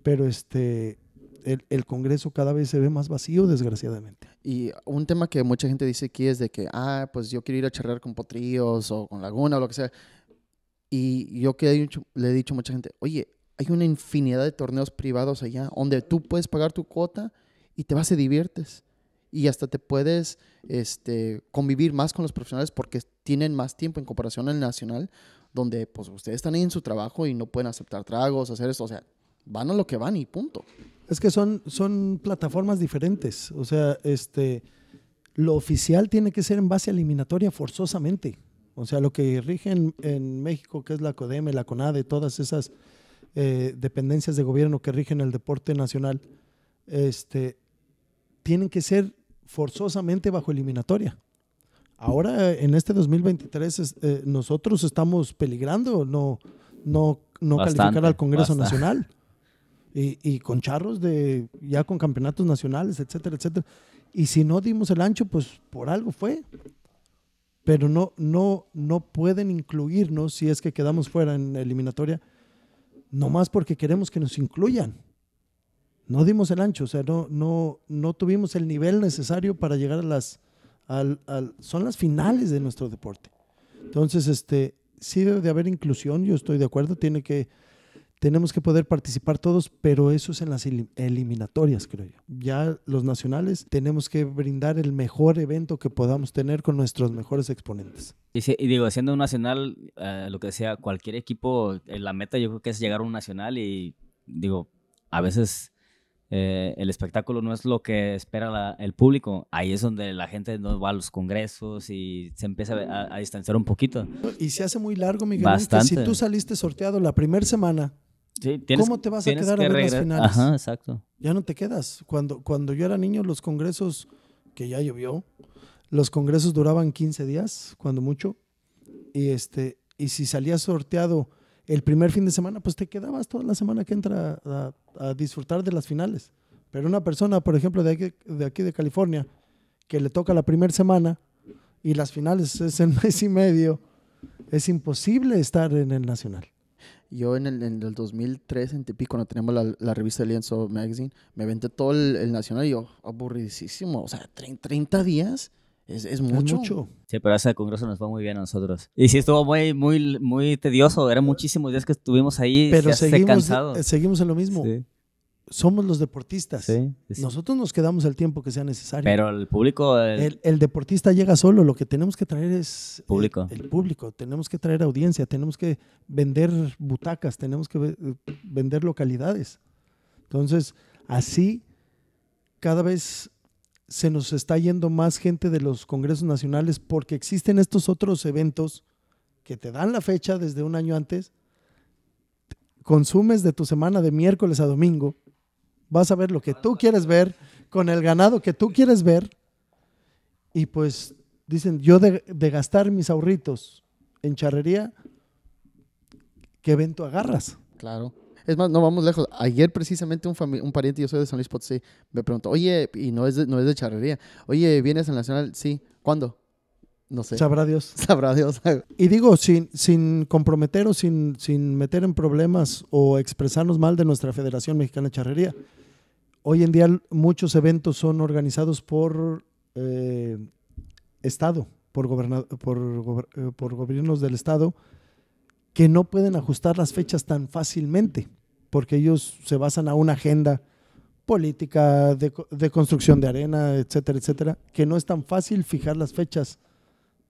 pero este, el, Congreso cada vez se ve más vacío, desgraciadamente. Y un tema que mucha gente dice aquí es de que, ah, pues yo quiero ir a charlar con Potríos o con Laguna o lo que sea. Y yo que le he dicho a mucha gente, oye, hay una infinidad de torneos privados allá donde tú puedes pagar tu cuota y te vas y diviertes. Y hasta te puedes este, convivir más con los profesionales porque tienen más tiempo en comparación al nacional, donde pues ustedes están ahí en su trabajo y no pueden aceptar tragos, hacer eso, O sea, van a lo que van y punto. Es que son, son plataformas diferentes. O sea, este, lo oficial tiene que ser en base eliminatoria forzosamente. O sea, lo que rigen en, México, que es la CODEM, la CONADE, todas esas eh, dependencias de gobierno que rigen el deporte nacional, este, tienen que ser forzosamente bajo eliminatoria. Ahora, en este 2023, eh, nosotros estamos peligrando no, no, calificar al Congreso Nacional. Y, y, con charros de ya con campeonatos nacionales, etcétera, etcétera. Y si no dimos el ancho, pues por algo fue. Pero no, no, no pueden incluirnos si es que quedamos fuera en eliminatoria no más porque queremos que nos incluyan. No dimos el ancho, o sea, no, no, no tuvimos el nivel necesario para llegar a las... Al, al, son las finales de nuestro deporte. Entonces, este, sí debe de haber inclusión, yo estoy de acuerdo, tiene que tenemos que poder participar todos, pero eso es en las eliminatorias, creo yo. Ya los nacionales tenemos que brindar el mejor evento que podamos tener con nuestros mejores exponentes. Y, digo, siendo un nacional, eh, lo que decía cualquier equipo, eh, la meta yo creo que es llegar a un nacional y digo, a veces eh, el espectáculo no es lo que espera el público. Ahí es donde la gente no va a los congresos y se empieza a, a distanciar un poquito. Y se hace muy largo, Miguel. Bastante. Si tú saliste sorteado la primera semana ¿Cómo te vas a quedar en las finales? Ajá, exacto. Ya no te quedas. Cuando, cuando yo era niño, los congresos, que ya llovió, los congresos duraban 15 días, cuando mucho. Y, este, y si salías sorteado el primer fin de semana, pues te quedabas toda la semana que entra a, disfrutar de las finales. Pero una persona, por ejemplo, de aquí de, aquí de California, que le toca la primera semana y las finales es en [laughs] mes y medio, es imposible estar en el nacional. Yo en el, en el 2003 en Tepic, cuando teníamos la, revista revista Lienzo Magazine, me vente todo el, nacional y yo, aburridísimo. O sea, 30 días. Es, mucho. mucho. Sí, pero ese congreso nos fue muy bien a nosotros. Y sí, estuvo muy, muy, muy tedioso. Eran muchísimos días que estuvimos ahí. Pero se, eh, seguimos, en lo mismo somos los deportistas. Nosotros nos quedamos el tiempo que sea necesario. Pero el público... El, deportista llega solo, lo que tenemos que traer es... Público. el, público, tenemos que traer audiencia, tenemos que vender butacas, tenemos que vender localidades. Entonces, así cada vez se nos está yendo más gente de los congresos nacionales porque existen estos otros eventos que te dan la fecha desde un año antes, consumes de tu semana de miércoles a domingo, vas a ver lo que tú quieres ver, con el ganado que tú quieres ver. Y pues dicen, yo de, gastar mis ahorritos en charrería, ¿qué evento agarras? Claro. Es más, no vamos lejos. Ayer precisamente un, pariente, yo soy de San Luis Potosí, me preguntó, oye, y no es no es de charrería, oye, ¿vienes al Nacional? Sí, ¿cuándo? No sé. Sabrá Dios. [laughs] Sabrá Dios. Y digo, sin, sin comprometer o sin, sin meter en problemas o expresarnos mal de nuestra Federación Mexicana de Charrería. Hoy en día muchos eventos son organizados por eh, Estado, por, eh, por, gobiernos del Estado, que no pueden ajustar las fechas tan fácilmente, porque ellos se basan a una agenda política de, de construcción de arena, etcétera, etcétera, que no es tan fácil fijar las fechas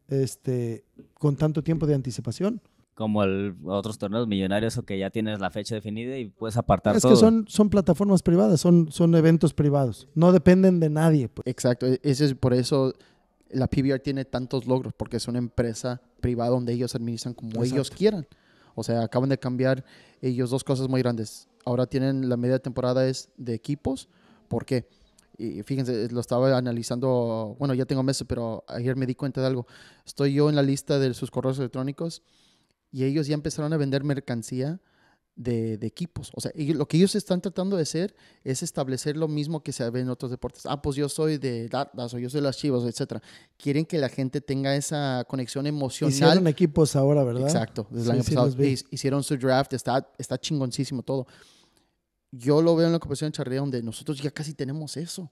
este, con tanto tiempo de anticipación. Como el, otros torneos millonarios o que ya tienes la fecha definida y puedes apartar es que son, son plataformas privadas, son, son eventos privados, no dependen de nadie. Pues. Exacto, e-, eso es por eso la PBR tiene tantos logros, porque es una empresa privada donde ellos administran como ellos quieran. O sea, acaban de cambiar ellos dos cosas muy grandes. Ahora tienen la media temporada es de equipos. ¿Por qué? y fíjense, lo estaba analizando, bueno, ya tengo meses, pero ayer me di cuenta de algo. Estoy yo en la lista de sus correos electrónicos y ellos ya empezaron a vender mercancía de, de equipos. O sea, lo que ellos están tratando de hacer es establecer lo mismo que se ve en otros deportes. Ah, pues yo soy de Dallas o yo soy de Los Chivas, etcétera. Quieren que la gente tenga esa conexión emocional. Hicieron equipos ahora, ¿verdad? Exacto, desde el año pasado. Hicieron su draft, está, está chingoncísimo todo yo lo veo en la cooperación charrería donde nosotros ya casi tenemos eso.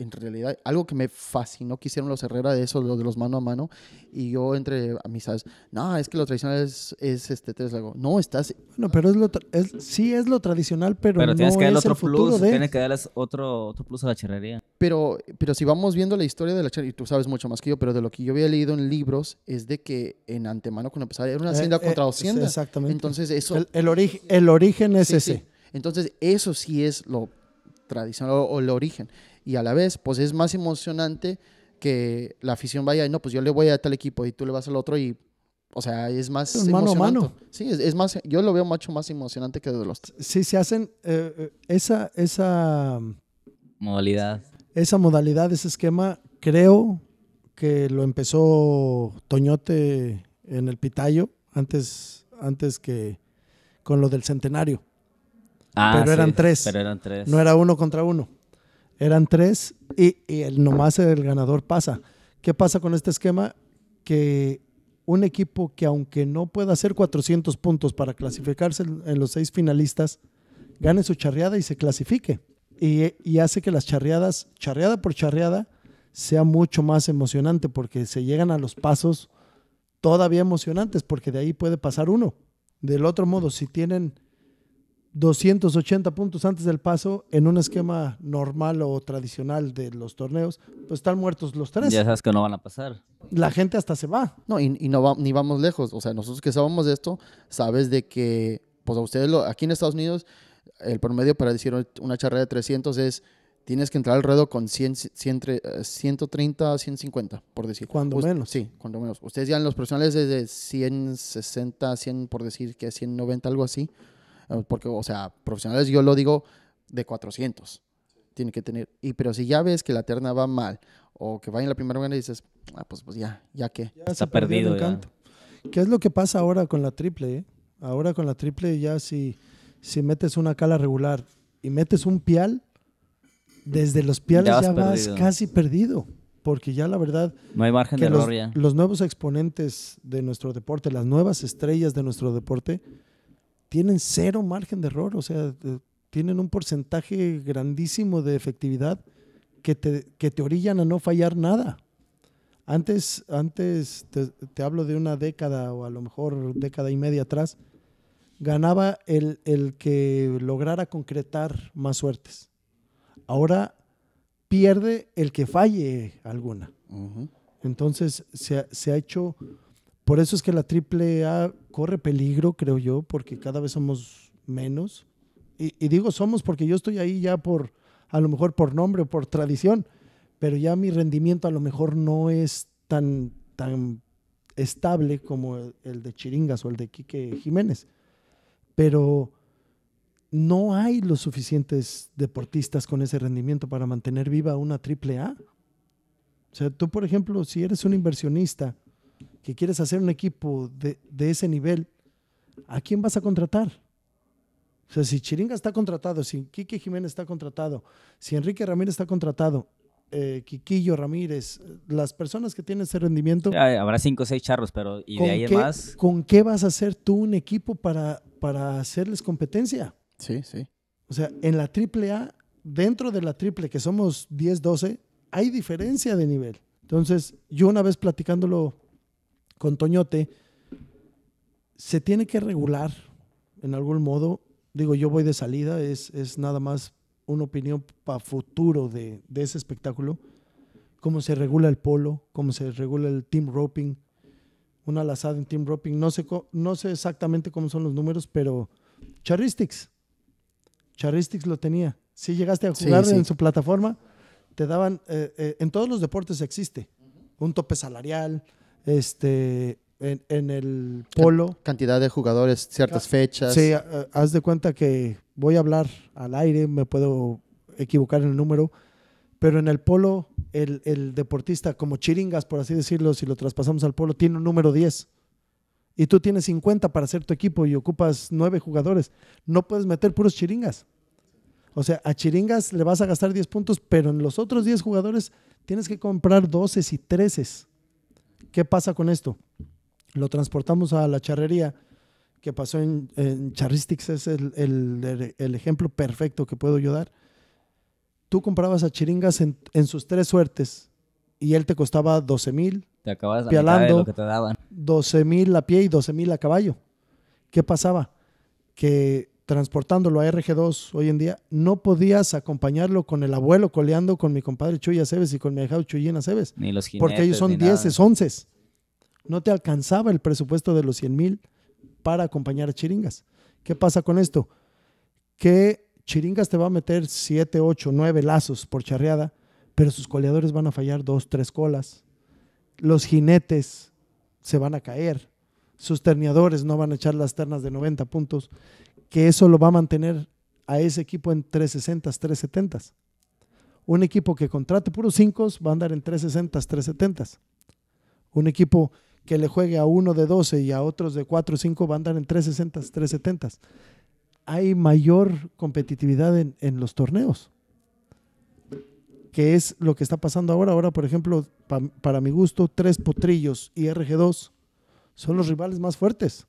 En realidad, algo que me fascinó que hicieron los Herrera de eso, lo de los mano a mano, y yo entre amistades, no, es que lo tradicional es, este tres lago. No, estás... Bueno, pero es lo es, sí es lo tradicional, pero, pero no que dar otro plus, de... tienes que darles otro, otro plus a la charrería. Pero, pero si vamos viendo la historia de la charrería, y tú sabes mucho más que yo, pero de lo que yo había leído en libros, es de que en antemano cuando empezaba era una hacienda eh, contra eh, hacienda. Exactamente. Entonces eso... El, el origen es ese. Entonces, eso sí es lo tradicional o, el origen. Y a la vez, pues es más emocionante que la afición vaya y no, pues yo le voy a tal equipo y tú le vas al otro y o sea, es más mano emocionante. Mano. Sí, es, más, yo lo veo mucho más emocionante que de los. Sí, se hacen eh, eh, esa, esa modalidad. Esa modalidad, ese esquema, creo que lo empezó Toñote en el Pitayo, antes, antes que con lo del centenario. Ah, pero, eran tres. No era uno contra uno. Eran tres y, el nomás el ganador pasa. ¿Qué pasa con este esquema? Que un equipo que aunque no pueda hacer 400 puntos para clasificarse en los seis finalistas, gane su charreada y se clasifique. Y, y, hace que las charreadas, charreada por charreada, sea mucho más emocionante porque se llegan a los pasos todavía emocionantes porque de ahí puede pasar uno. Del otro modo, si tienen 280 puntos antes del paso en un esquema normal o tradicional de los torneos, pues están muertos los tres. Ya sabes que no van a pasar. La gente hasta se va. No, y, no va, ni vamos lejos. O sea, nosotros que sabemos de esto, sabes de que, pues a ustedes, lo, aquí en Estados Unidos, el promedio para decir una charla de 300 es, tienes que entrar al ruedo con 100, a 130, 150, por decir. Cuando menos. Sí, cuando menos. Ustedes ya en los profesionales es de 160, 100, por decir que 190, algo así. Porque, o sea, profesionales yo lo digo de 400. Tiene que tener. Y pero si ya ves que la terna va mal o que va en la primera ronda y dices, ah, pues, pues ya, ya que. Ya Está perdido. ya. ¿Qué es lo que pasa ahora con la triple? Eh? Ahora con la triple ya si, si metes una cala regular y metes un pial, desde los piales ya, vas casi perdido. Porque ya la verdad. No hay margen de error ya. Los nuevos exponentes de nuestro deporte, las nuevas estrellas de nuestro deporte, tienen cero margen de error, o sea, eh, tienen un porcentaje grandísimo de efectividad que te, que te orillan a no fallar nada. Antes, antes te, hablo de una década o a lo mejor década y media atrás, ganaba el, el que lograra concretar más suertes. Ahora pierde el que falle alguna. Entonces se, se ha hecho por eso es que la AAA corre peligro, creo yo, porque cada vez somos menos. Y, digo somos porque yo estoy ahí ya por, a lo mejor por nombre o por tradición, pero ya mi rendimiento a lo mejor no es tan, tan estable como el, de Chiringas o el de Quique Jiménez. Pero no hay los suficientes deportistas con ese rendimiento para mantener viva una triple A. O sea, tú, por ejemplo, si eres un inversionista que quieres hacer un equipo de, ese nivel, ¿a quién vas a contratar? O sea, si Chiringa está contratado, si Quique Jiménez está contratado, si Enrique Ramírez está contratado, eh, Quiquillo Ramírez, las personas que tienen ese rendimiento. habrá cinco o seis charros, pero ¿y de ahí más? ¿Con qué vas a hacer tú un equipo para, para hacerles competencia? Sí, sí. O sea, en la triple A, dentro de la triple, que somos 10, 12, hay diferencia de nivel. Entonces, yo una vez platicándolo con Toñote, se tiene que regular en algún modo. Digo, yo voy de salida, es, nada más una opinión para futuro de, ese espectáculo. Cómo se regula el polo, cómo se regula el team roping, una lazada en team roping. No sé, no sé exactamente cómo son los números, pero Charistics. Charistics lo tenía. Si llegaste a jugar en su plataforma, te daban, eh, eh, en todos los deportes existe, un tope salarial, este, en, el polo. Cantidad de jugadores, ciertas ah, fechas. Sí, haz de cuenta que voy a hablar al aire, me puedo equivocar en el número, pero en el polo, el, el deportista, como chiringas, por así decirlo, si lo traspasamos al polo, tiene un número 10 y tú tienes 50 para hacer tu equipo y ocupas 9 jugadores, no puedes meter puros chiringas. O sea, a chiringas le vas a gastar 10 puntos, pero en los otros 10 jugadores tienes que comprar 12 y 13. ¿Qué pasa con esto? Lo transportamos a la charrería que pasó en, en es el, ejemplo perfecto que puedo yo dar. Tú comprabas a Chiringas en, sus tres suertes y él te costaba 12 mil. Te acabas de lo que te daban. 12 mil a pie y 12 mil a caballo. ¿Qué pasaba? Que transportándolo a RG2 hoy en día, no podías acompañarlo con el abuelo coleando con mi compadre Chuy Aceves y con mi hija Chuyina Aceves. Porque ellos son 10, 11. No te alcanzaba el presupuesto de los 100 mil para acompañar a Chiringas. ¿Qué pasa con esto? Que Chiringas te va a meter 7, 8, 9 lazos por charreada, pero sus coleadores van a fallar 2, 3 colas. Los jinetes se van a caer. Sus terneadores no van a echar las ternas de 90 puntos que eso lo va a mantener a ese equipo en 360 370 Un equipo que contrate puros 5 va a andar en 360 370 Un equipo que le juegue a uno de 12 y a otros de 4 o 5 va a andar en 360 370 Hay mayor competitividad en, los torneos, que es lo que está pasando ahora. Ahora, por ejemplo, para mi gusto, tres potrillos y RG2 son los rivales más fuertes,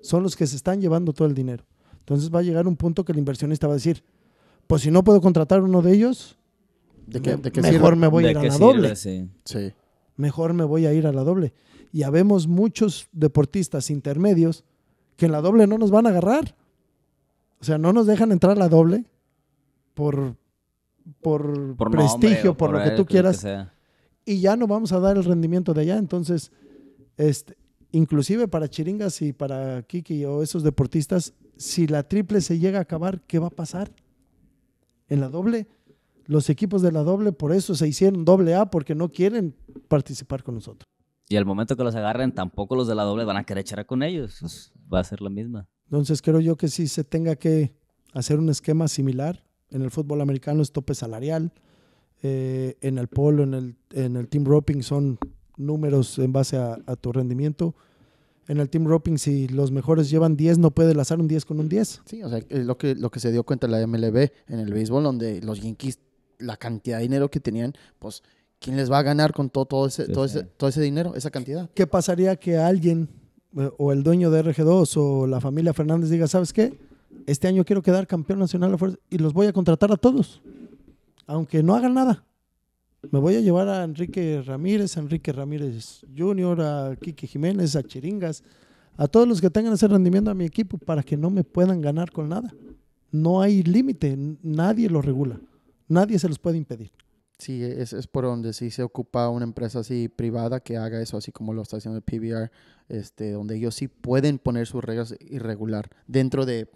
son los que se están llevando todo el dinero. Entonces va a llegar un punto que el inversionista va a decir, pues si no puedo contratar uno de ellos, mejor me voy a ir a la doble. Mejor me voy a ir a la doble. Y habemos muchos deportistas intermedios que en la doble no nos van a agarrar. O sea, no nos dejan entrar a la doble por, por, prestigio, por, lo que tú quieras. y ya no vamos a dar el rendimiento de allá. Entonces, este, inclusive para Chiringas y para Kiki o esos deportistas, si la triple se llega a acabar, ¿qué va a pasar? En la doble, los equipos de la doble por eso se hicieron doble A porque no quieren participar con nosotros. Y al momento que los agarren, tampoco los de la doble van a querer echar con ellos. Pues, va a ser la misma. Entonces creo yo que sí se tenga que hacer un esquema similar. En el fútbol americano es tope salarial. Eh, en el polo, en el, en el team roping son números en base a tu rendimiento en el team roping, si los mejores llevan 10, no puede lazar un 10 con un 10. Sí, o sea, lo que, lo que se dio cuenta la MLB en el béisbol, donde los Yankees, la cantidad de dinero que tenían, pues, ¿quién les va a ganar con todo, todo, ese, todo, ese, todo ese dinero, esa cantidad? ¿Qué pasaría que alguien, eh, o el dueño de RG2, o la familia Fernández diga, ¿sabes qué? Este año quiero quedar campeón nacional y los voy a contratar a todos, aunque no hagan nada. Me voy a llevar a Enrique Ramírez, a Enrique Ramírez Jr., a Quique Jiménez, a Chiringas, a todos los que tengan ese rendimiento a mi equipo para que no me puedan ganar con nada. No hay límite, nadie lo regula, nadie se los puede impedir. Sí, es, por donde si se ocupa una empresa así privada que haga eso, así como lo está haciendo el PBR, este, donde ellos sí pueden poner sus reglas irregular dentro de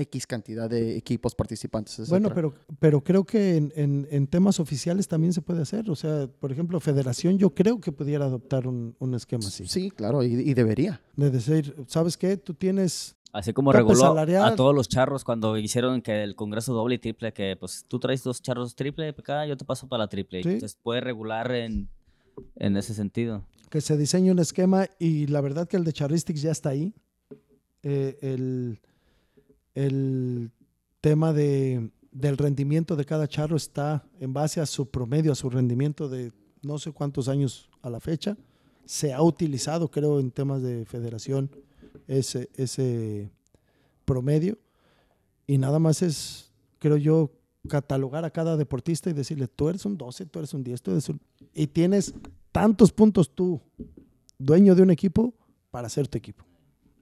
X cantidad de equipos participantes. Bueno, pero, pero creo que en, temas oficiales también se puede hacer. O sea, por ejemplo, Federación yo creo que pudiera adoptar un, esquema así. Sí, claro, y, debería. De decir, ¿sabes qué? Tú tienes Así como reguló a todos los charros cuando hicieron que el Congreso doble y triple, que pues tú traes dos charros triple pues, cada yo te paso para la triple. Entonces puede regular en, ese sentido. Que se diseñe un esquema y la verdad que el de Charristics ya está ahí. Eh, el, el tema del rendimiento de cada charro está en base a su promedio, a su rendimiento de no sé cuántos años a la fecha. Se ha utilizado, creo, en temas de federación ese, ese promedio. Y nada más es, creo yo, catalogar a cada deportista y decirle, tú eres un 12, tú eres un 10, tú eres un... Y tienes tantos puntos tú, dueño de un equipo, para ser tu equipo.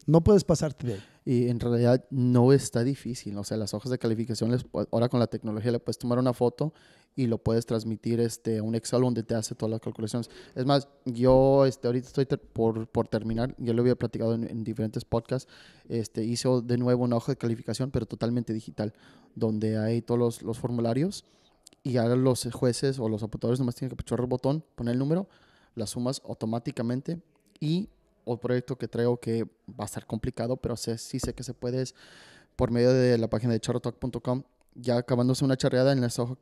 No puedes pasarte de ahí y en realidad no está difícil. O sea, las hojas de calificación, ahora con la tecnología le puedes tomar una foto y lo puedes transmitir este, a un Excel donde te hace todas las calculaciones. Es más, yo este, ahorita estoy por, por, terminar, ya lo había platicado en, diferentes podcasts, este, hice de nuevo una hoja de calificación, pero totalmente digital, donde hay todos los, los formularios y ahora los jueces o los apuntadores nomás tienen que presionar el botón, poner el número, las sumas automáticamente y otro proyecto que traigo que va a estar complicado, pero sé, sí sé que se puede, es por medio de la página de charrotalk.com, ya acabándose una charreada en la hoja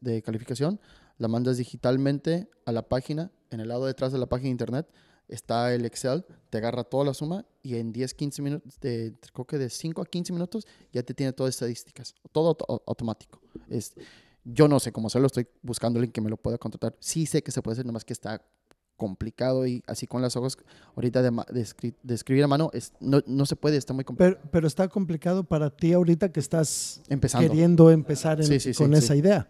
de calificación, la mandas digitalmente a la página, en el lado detrás de la página de internet está el Excel, te agarra toda la suma y en 10, 15 minutos, de, creo que de 5 a 15 minutos ya te tiene todas estadísticas, todo automático. Es, yo no sé cómo hacerlo, estoy buscando alguien que me lo pueda contratar. Sí sé que se puede hacer, nomás que está complicado y así con las hojas ahorita de, escribir a mano es, no, no, se puede, está muy complicado. Pero, pero, está complicado para ti ahorita que estás queriendo empezar con esa idea.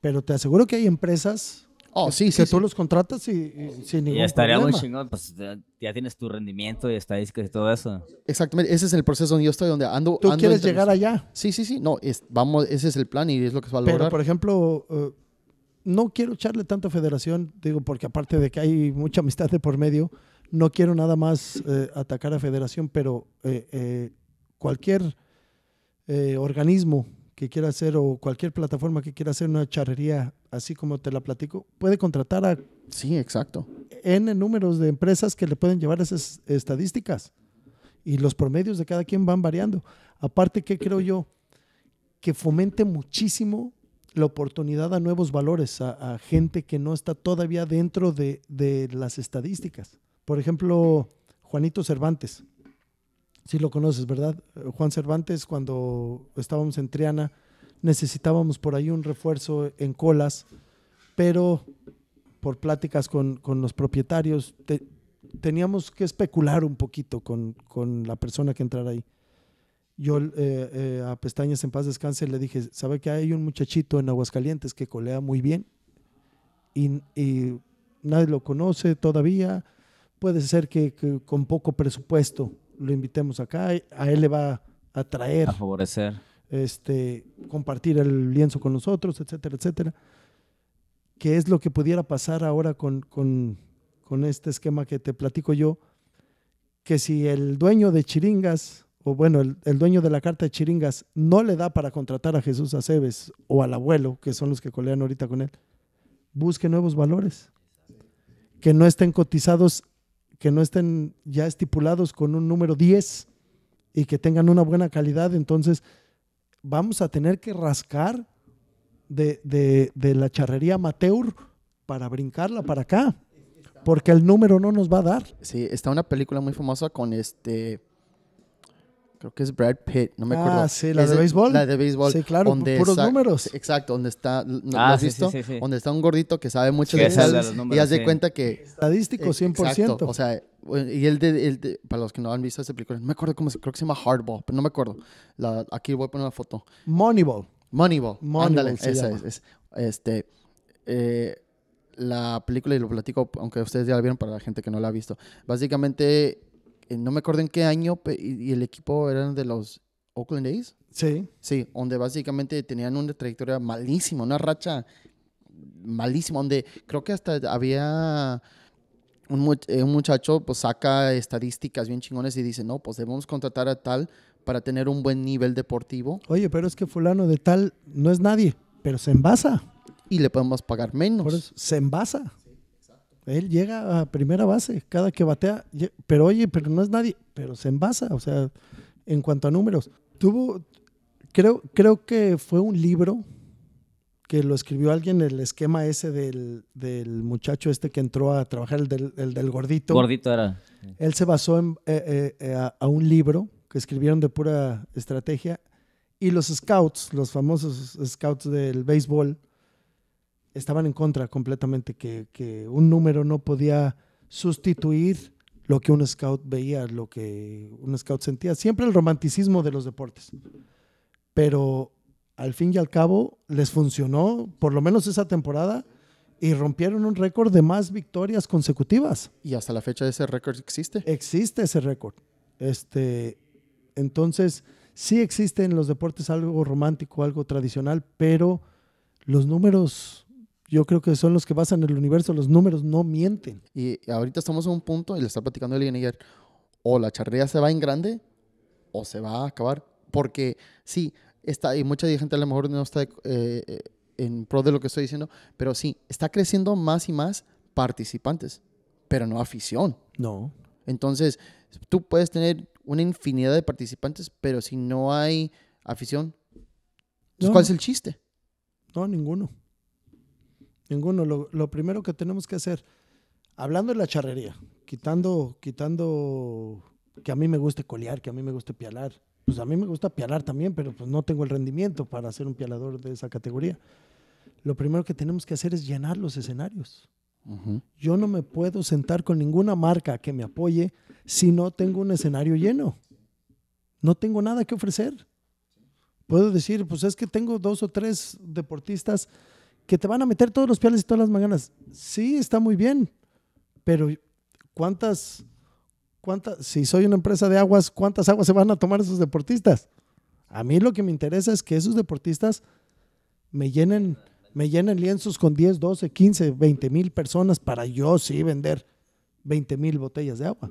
Pero te aseguro que hay empresas oh, que, sí, tú los contratas y, sin ningún y estaría chingón, pues ya tienes tu rendimiento y estadísticas y todo eso. Exactamente, ese es el proceso donde yo estoy, donde ando. ¿Tú quieres llegar allá? Sí, sí, sí, no, vamos, ese es el plan y es lo que se va a lograr. Pero, por ejemplo, eh, no quiero echarle tanto a Federación, digo, porque aparte de que hay mucha amistad de por medio, no quiero nada más eh, atacar a Federación, pero eh, eh, cualquier organismo que quiera hacer o cualquier plataforma que quiera hacer una charrería, así como te la platico, puede contratar a... Sí, exacto. N números de empresas que le pueden llevar esas estadísticas y los promedios de cada quien van variando. Aparte, que creo yo? Que fomente muchísimo la oportunidad a nuevos valores, a, gente que no está todavía dentro de, las estadísticas. Por ejemplo, Juanito Cervantes, si lo conoces, ¿verdad? Juan Cervantes, cuando estábamos en Triana, necesitábamos por ahí un refuerzo en colas, pero por pláticas con, los propietarios, teníamos que especular un poquito con, con la persona que entrara ahí yo eh, eh, a Pestañas en paz descanse le dije, ¿sabe que hay un muchachito en Aguascalientes que colea muy bien? Y, nadie lo conoce todavía. Puede ser que, con poco presupuesto lo invitemos acá. A él le va a traer. A favorecer. Este, compartir el lienzo con nosotros, etcétera, etcétera. ¿Qué es lo que pudiera pasar ahora con, con este esquema que te platico yo? Que si el dueño de Chiringas o bueno, el, dueño de la carta de Chiringas no le da para contratar a Jesús Aceves o al abuelo, que son los que colean ahorita con él, busque nuevos valores que no estén cotizados, que no estén ya estipulados con un número 10 y que tengan una buena calidad. Entonces, vamos a tener que rascar de, de la charrería amateur para brincarla para acá, porque el número no nos va a dar. Sí, está una película muy famosa con este creo que es Brad Pitt, no me ah, acuerdo. Ah, sí, la de béisbol. La de béisbol. Sí, claro, puros números. Exacto, donde está, ah, has visto? Sí, donde está un gordito que sabe mucho de y haz de cuenta que... Estadístico, 100%. Exacto, o sea, y el de, para los que no han visto esa película, no me acuerdo cómo se, creo que se llama Hardball, pero no me acuerdo. aquí voy a poner la foto. Moneyball. Moneyball. Moneyball esa es, es, Este, eh, la película, y lo platico, aunque ustedes ya la vieron, para la gente que no la ha visto. Básicamente eh, no me acuerdo en qué año, y el equipo eran de los Oakland A's. Sí. Sí, donde básicamente tenían una trayectoria malísima, una racha malísima, donde creo que hasta había eh, un, muchacho pues saca estadísticas bien chingones y dice, no, pues debemos contratar a tal para tener un buen nivel deportivo. Oye, pero es que fulano de tal no es nadie, pero se envasa. Y le podemos pagar menos. se envasa. Él llega a primera base cada que batea, pero oye, pero no es nadie, pero se envasa, o sea, en cuanto a números. Tuvo, creo, creo que fue un libro que lo escribió alguien, el esquema ese del, muchacho este que entró a trabajar, el del, gordito. Gordito era. Él se basó en, eh, eh, eh, a un libro que escribieron de pura estrategia y los scouts, los famosos scouts del béisbol, estaban en contra completamente, que, un número no podía sustituir lo que un scout veía, lo que un scout sentía. Siempre el romanticismo de los deportes. Pero al fin y al cabo les funcionó, por lo menos esa temporada, y rompieron un récord de más victorias consecutivas. Y hasta la fecha ese récord existe. Existe ese récord. Este, entonces, sí existe en los deportes algo romántico, algo tradicional, pero los números yo creo que son los que basan el universo, los números no mienten. Y ahorita estamos en un punto, y le está platicando el alguien ayer, o la charrería se va en grande o se va a acabar, porque sí, está, y mucha gente a lo mejor no está eh, eh, en pro de lo que estoy diciendo, pero sí, está creciendo más y más participantes, pero no afición. No. Entonces, tú puedes tener una infinidad de participantes, pero si no hay afición, pues, ¿cuál es el chiste? No, ninguno. Ninguno. Lo, lo, primero que tenemos que hacer, hablando de la charrería, quitando, quitando que a mí me guste colear, que a mí me guste pialar. Pues a mí me gusta pialar también, pero pues no tengo el rendimiento para ser un pialador de esa categoría. Lo primero que tenemos que hacer es llenar los escenarios. Yo no me puedo sentar con ninguna marca que me apoye si no tengo un escenario lleno. No tengo nada que ofrecer. Puedo decir, pues es que tengo dos o tres deportistas que te van a meter todos los piales y todas las mañanas. Sí, está muy bien, pero ¿cuántas, cuántas, si soy una empresa de aguas, cuántas aguas se van a tomar esos deportistas? A mí lo que me interesa es que esos deportistas me llenen, me llenen lienzos con 10, 12, 15, 20 mil personas para yo sí vender 20 mil botellas de agua.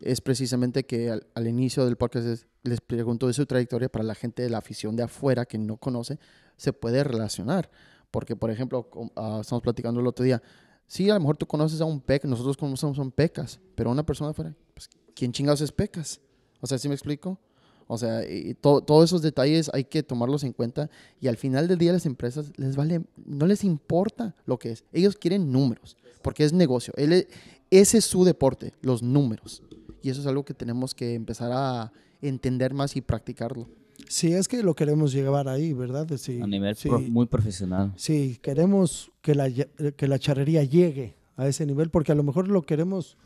Es precisamente que al, inicio del podcast les pregunto de su trayectoria para la gente de la afición de afuera que no conoce, se puede relacionar. Porque, por ejemplo, ah, estamos platicando el otro día, sí, a lo mejor tú conoces a un PEC, nosotros conocemos a un PECAS, pero una persona fuera, pues, ¿quién chingados es PECAS? O sea, ¿sí me explico? O sea, todos esos detalles hay que tomarlos en cuenta y al final del día las empresas les vale, no les importa lo que es. Ellos quieren números, porque es negocio. E, ese es su deporte, los números. Y eso es algo que tenemos que empezar a entender más y practicarlo. Sí, es que lo queremos llevar ahí, ¿verdad? a nivel muy profesional. Sí, queremos que la, charrería llegue a ese nivel, porque a lo mejor lo queremos,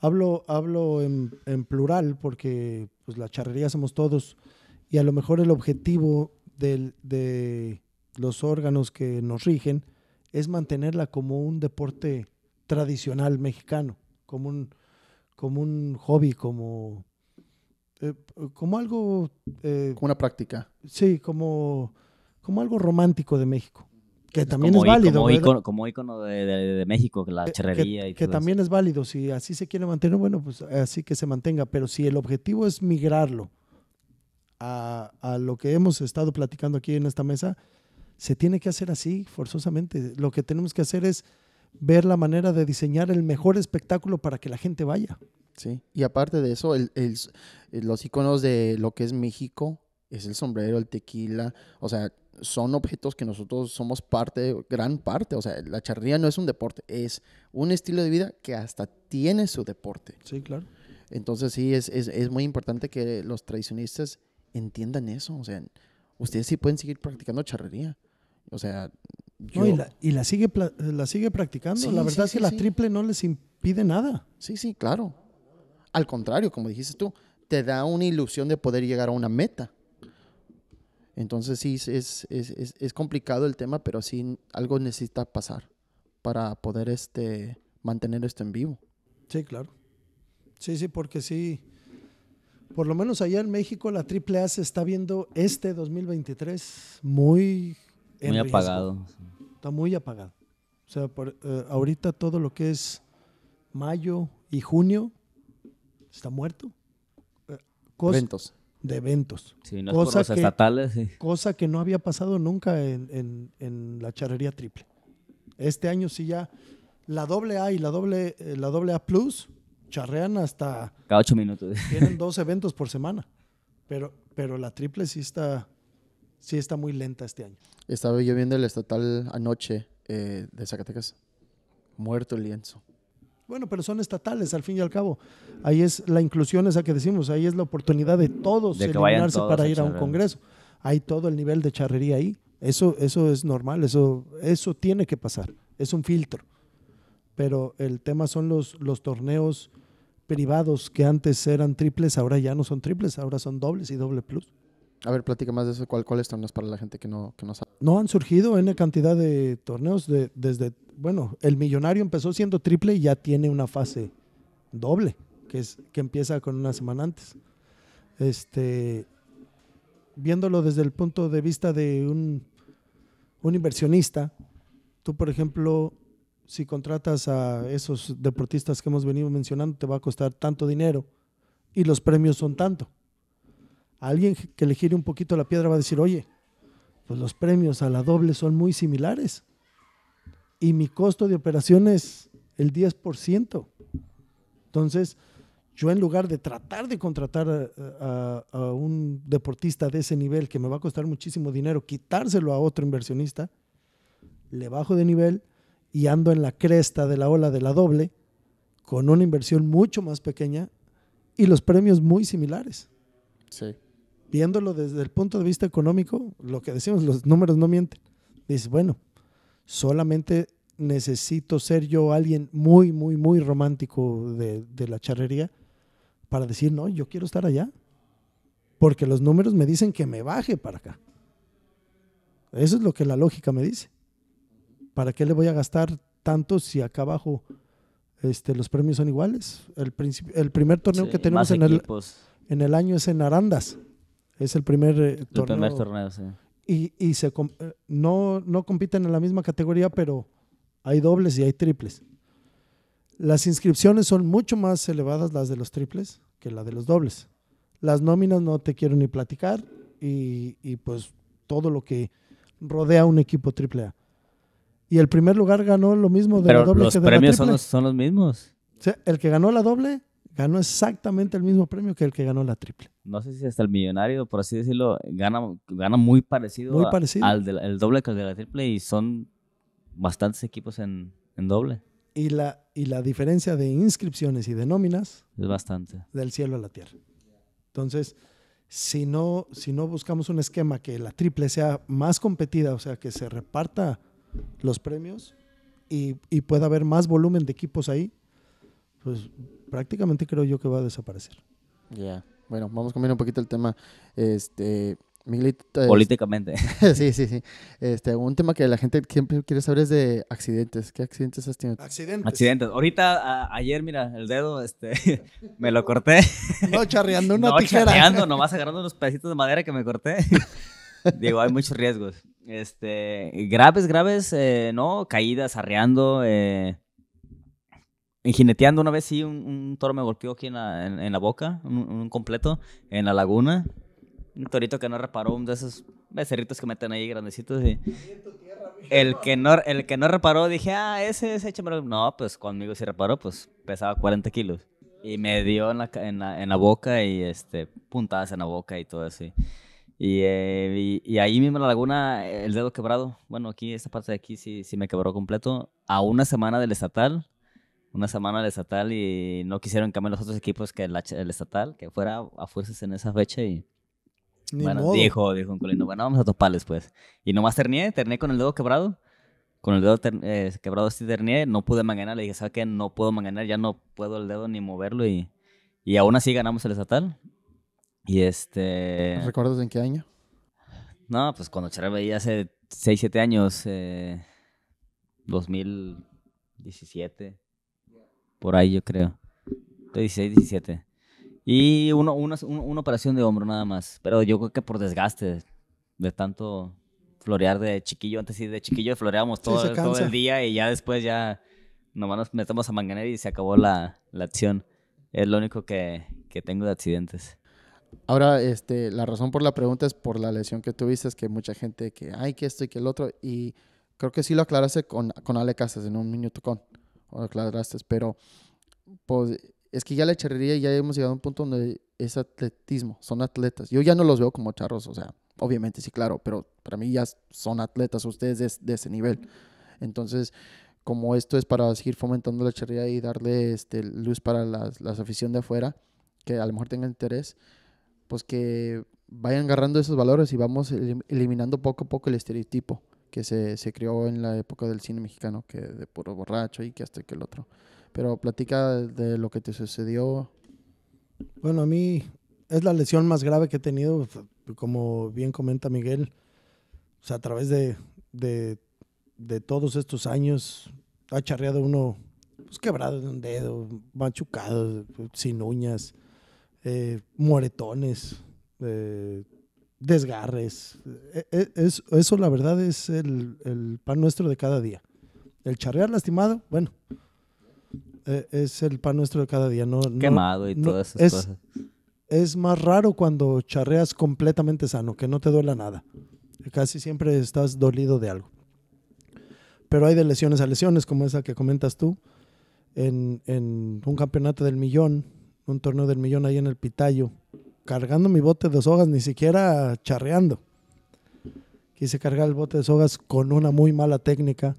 hablo, hablo en, plural, porque pues la charrería somos todos, y a lo mejor el objetivo de los órganos que nos rigen es mantenerla como un deporte tradicional mexicano, como un, como un hobby, como eh, como algo... Eh, como una práctica. Sí, como, como algo romántico de México. Que también es válido. Como icono de, México, la eh, que, y también es válido. Si así se quiere mantener, bueno, pues así que se mantenga. Pero si el objetivo es migrarlo a, a lo que hemos estado platicando aquí en esta mesa, se tiene que hacer así, forzosamente. Lo que tenemos que hacer es ver la manera de diseñar el mejor espectáculo para que la gente vaya. Sí, y aparte de eso, el, eh, los iconos de lo que es México, es el sombrero, el tequila, o sea, son objetos que nosotros somos parte, gran parte, o sea, la charrería no es un deporte, es un estilo de vida que hasta tiene su deporte. Sí, claro. Entonces sí, es, es, es muy importante que los tradicionistas entiendan eso, o sea, ustedes sí pueden seguir practicando charrería, o sea... y, la, sigue, la sigue practicando, la verdad es que la triple no les impide nada. Sí, sí, claro. Al contrario, como dijiste tú, te da una ilusión de poder llegar a una meta. Entonces sí, es, complicado el tema, pero sí algo necesita pasar para poder este, mantener esto en vivo. Sí, claro. Sí, sí, porque sí. Por lo menos allá en México la AAA se está viendo este 2023 muy... muy apagado. Está muy apagado. O sea, por, eh, ahorita todo lo que es mayo y junio está muerto. Eh, eventos. De eventos. Sí, no es estatales. Sí. Cosa que no había pasado nunca en, la charrería triple. Este año sí ya la doble A y la doble, eh, la doble A Plus charrean hasta... Cada ocho minutos. [laughs] Tienen dos eventos por semana. Pero, pero la triple sí está, sí está muy lenta este año. Estaba yo viendo el estatal anoche eh, de Zacatecas. Muerto el lienzo. Bueno, pero son estatales, al fin y al cabo. Ahí es la inclusión esa que decimos, ahí es la oportunidad de todos de eliminarse para ir a un congreso. Hay todo el nivel de charrería ahí. Eso, eso es normal, eso, eso tiene que pasar. Es un filtro. Pero el tema son los, los torneos privados que antes eran triples, ahora ya no son triples, ahora son dobles y doble plus. A ver, platica más de eso. ¿Cuáles cuál torneos para la gente que no, no sabe? No han surgido N cantidad de torneos de, desde, bueno, el millonario empezó siendo triple y ya tiene una fase doble, que, es, que empieza con una semana antes. Este, viéndolo desde el punto de vista de un, un inversionista, tú, por ejemplo, si contratas a esos deportistas que hemos venido mencionando, te va a costar tanto dinero y los premios son tanto alguien que le gire un poquito la piedra va a decir, oye, pues los premios a la doble son muy similares y mi costo de operación es el 10%. Entonces, yo en lugar de tratar de contratar a, un deportista de ese nivel que me va a costar muchísimo dinero, quitárselo a otro inversionista, le bajo de nivel y ando en la cresta de la ola de la doble con una inversión mucho más pequeña y los premios muy similares. Sí viéndolo desde el punto de vista económico, lo que decimos, los números no mienten. Dices, bueno, solamente necesito ser yo alguien muy, muy, muy romántico de, la charrería para decir, no, yo quiero estar allá. Porque los números me dicen que me baje para acá. Eso es lo que la lógica me dice. ¿Para qué le voy a gastar tanto si acá abajo este, los premios son iguales? El, el primer torneo que tenemos en el, en el año es en Arandas. Es el primer eh, torneo. Y, se, eh, no, compiten en la misma categoría, pero hay dobles y hay triples. Las inscripciones son mucho más elevadas las de los triples que las de los dobles. Las nóminas no te quiero ni platicar y, pues todo lo que rodea un equipo triple A. Y el primer lugar ganó lo mismo de la doble que de Son, los, son los mismos. el que ganó la doble ganó exactamente el mismo premio que el que ganó la triple. No sé si hasta el millonario, por así decirlo, gana, gana muy parecido, al del doble que al de la triple y son bastantes equipos en, doble. Y la, y la diferencia de inscripciones y de nóminas es bastante. Del cielo a la tierra. Entonces, si no, si no buscamos un esquema que la triple sea más competida, o sea, que se reparta los premios y, y pueda haber más volumen de equipos ahí, pues prácticamente creo yo que va a desaparecer. Ya, bueno, vamos a cambiar un poquito el tema. Este, Políticamente. [laughs] sí, sí, sí. Este, un tema que la gente siempre quiere saber es de accidentes. ¿Qué accidentes has tenido? Accidentes. Accidentes. Ahorita, ayer, mira, el dedo, este, [laughs] me lo corté. [laughs] No, charreando una no, tijera. charreando, nomás agarrando unos pedacitos de madera que me corté. Digo, hay muchos riesgos. Este, graves, graves, eh, no, caídas, arreando, eh, en jineteando una vez sí, un, toro me golpeó aquí en la, boca, un, completo, en la laguna. Un torito que no reparó, un de esos becerritos que meten ahí grandecitos. Y el, que no, el que no reparó, dije, ah, ese, ese, hecho. No, pues conmigo sí reparó, pues pesaba 40 kilos. Y me dio en la, en la, boca y este, puntadas en la boca y todo así. Eh, y, y, ahí mismo en la laguna, el dedo quebrado. Bueno, aquí, esta parte de aquí sí, sí me quebró completo. A una semana del estatal, una semana al estatal y no quisieron cambiar los otros equipos que el, estatal, que fuera a fuerzas en esa fecha y... bueno, dijo, dijo un colino, bueno, vamos a toparles pues. Y nomás ternié terné con el dedo quebrado con el dedo eh, quebrado así ternié no pude manganar. Le dije, ¿sabes qué? No puedo manganar, ya no puedo el dedo ni moverlo. Y, aún así ganamos el estatal. Y este... ¿Recuerdas en qué año? No, pues cuando Chará veía hace 6, 7 años, 2017. Eh, por ahí yo creo. 16, 17. Y uno, una, operación de hombro nada más. Pero yo creo que por desgaste de tanto florear de chiquillo. Antes sí, de chiquillo floreábamos todo, el día y ya después ya nomás nos metemos a manganer y se acabó la, la acción. Es lo único que, que, tengo de accidentes. Ahora, este, la razón por la pregunta es por la lesión que tuviste, es que mucha gente que, ay, que esto y que el otro, y creo que sí lo aclaraste con, con Ale Casas en un minuto con o pero pues, es que ya la charrería ya hemos llegado a un punto donde es atletismo, son atletas. Yo ya no los veo como charros, o sea, obviamente sí, claro, pero para mí ya son atletas ustedes de, ese nivel. Entonces, como esto es para seguir fomentando la charrería y darle este, luz para las, las aficiones de afuera, que a lo mejor tengan interés, pues que vayan agarrando esos valores y vamos eliminando poco a poco el estereotipo que se, se crió en la época del cine mexicano, que de puro borracho y que hasta que el otro. Pero platica de lo que te sucedió. Bueno, a mí es la lesión más grave que he tenido, como bien comenta Miguel. O sea, a través de, de, de todos estos años ha charreado uno pues, quebrado de un dedo, machucado, eh, sin uñas, eh, moretones, eh, desgarres. E, e, es, eso la verdad es el, pan nuestro de cada día. El charrear lastimado, bueno, e, es el pan nuestro de cada día. No, Quemado y todas esas es, cosas. Es más raro cuando charreas completamente sano, que no te duela nada. Casi siempre estás dolido de algo. Pero hay de lesiones a lesiones, como esa que comentas tú, en, en un campeonato del millón, un torneo del millón ahí en el Pitayo, cargando mi bote de sogas, ni siquiera charreando. Quise cargar el bote de sogas con una muy mala técnica.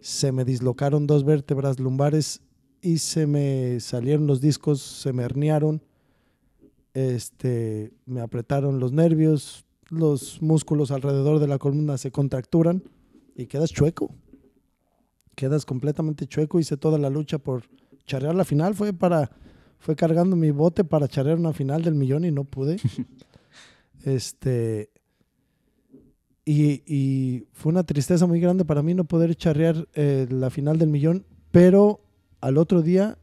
Se me dislocaron dos vértebras lumbares y se me salieron los discos, se me herniaron. Este, me apretaron los nervios, los músculos alrededor de la columna se contracturan y quedas chueco. Quedas completamente chueco. Hice toda la lucha por charrear la final. Fue para fue cargando mi bote para charrear una final del millón y no pude. [laughs] este. Y, y, fue una tristeza muy grande para mí no poder charrear eh, la final del millón, pero al otro día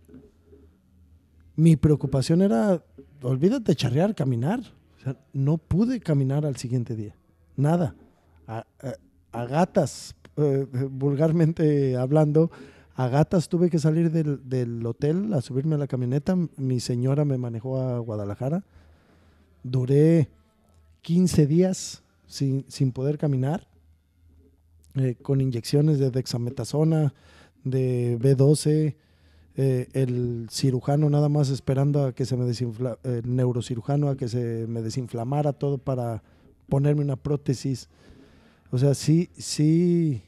mi preocupación era, olvídate charrear, caminar. no pude caminar al siguiente día, nada. A, gatas, eh, vulgarmente hablando, a gatas tuve que salir del, hotel a subirme a la camioneta. Mi señora me manejó a Guadalajara. Duré 15 días sin, poder caminar, eh, con inyecciones de dexametasona, de B12, eh, el cirujano nada más esperando a que se me desinflamara, el neurocirujano a que se me desinflamara todo para ponerme una prótesis. O sea, sí, sí,